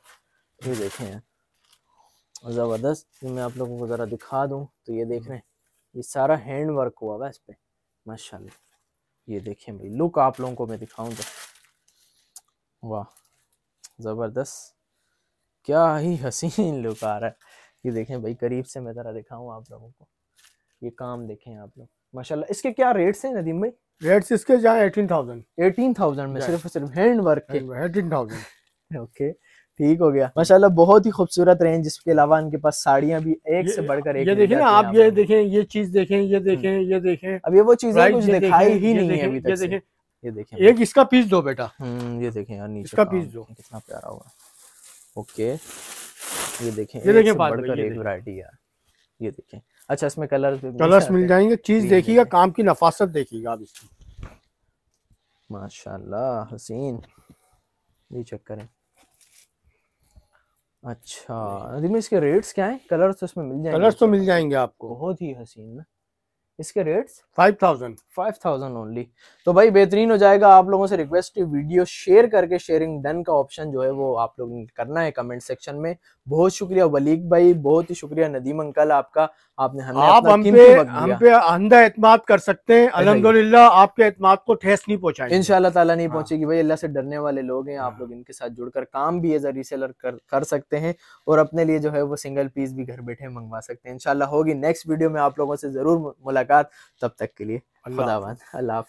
ये देखे हैं ज़बरदस्त मैं आप लोगों को ज़रा दिखा दूं तो ये देख हाँ। रहे हैं ये सारा हैंड वर्क हुआ है इस पे माशाल्लाह ये देखें भाई लुक आप लोगों को मैं दिखाऊँ तो वाह ज़बरदस्त क्या ही हसीन लुक आ रहा है ये देखें भाई करीब से मैं ज़रा दिखाऊं आप लोगों को ये काम देखें आप लोग माशाल्लाह इसके क्या रेट्स हैं नदीम भाई रेट्स इसके जहाँ एटीन थाउजेंड एटीन थाउजेंड में सिर्फ सिर्फ हैंड वर्क के एटीन थाउजेंड ओके ठीक हो गया माशाल्लाह बहुत ही खूबसूरत रेंज जिसके अलावा इनके पास साड़ियाँ भी एक से बढ़कर एक ये देखें ना आप ये देखें ये चीज देखें ये देखें हम्म। ये देखें अब ये वो चीज है कुछ दिखाई ही नहीं है अभी तक ये देखें एक इसका पीस दो बेटा हम्म, ये देखें यार नीचे इसका पीस दो कितना प्यारा होगा ओके ये देखें ये देखें बढ़कर एक वैरायटी यार ये देखें अच्छा इसमें कलर कलर्स मिल जाएंगे चीज देखिएगा काम की नफासत देखिएगा आप इसकी माशाल्लाह हसीन ये चेक करें अच्छा इसके रेट्स क्या हैं कलर्स तो इसमें मिल जाएंगे कलर्स तो मिल जाएंगे आपको बहुत ही हसीन ना इसके rates five thousand five thousand only तो भाई बेहतरीन हो जाएगा आप लोगों से रिक्वेस्ट वीडियो शेयर करके शेयरिंग डन का ऑप्शन जो है वो आप लोग करना है कमेंट सेक्शन में बहुत शुक्रिया वलीक भाई बहुत ही शुक्रिया नदीम अंकल आपका आपने हमें आप हम पे, हम पे अंधा एतमाद कर सकते हैं अलहमदुल्ला आपके एतमाद को ठेस नहीं पहुंचाएगी इन ताला नहीं हाँ। पहुंचेगी भाई अल्लाह से डरने वाले लोग हैं आप हाँ। लोग इनके साथ जुड़कर काम भी एज अ रीसेलर कर सकते हैं और अपने लिए जो है वो सिंगल पीस भी घर बैठे मंगवा सकते हैं इनशाला होगी नेक्स्ट वीडियो में आप लोगों से जरूर मुलाकात मुलाकात तब तक के लिए खुदावन अल्लाह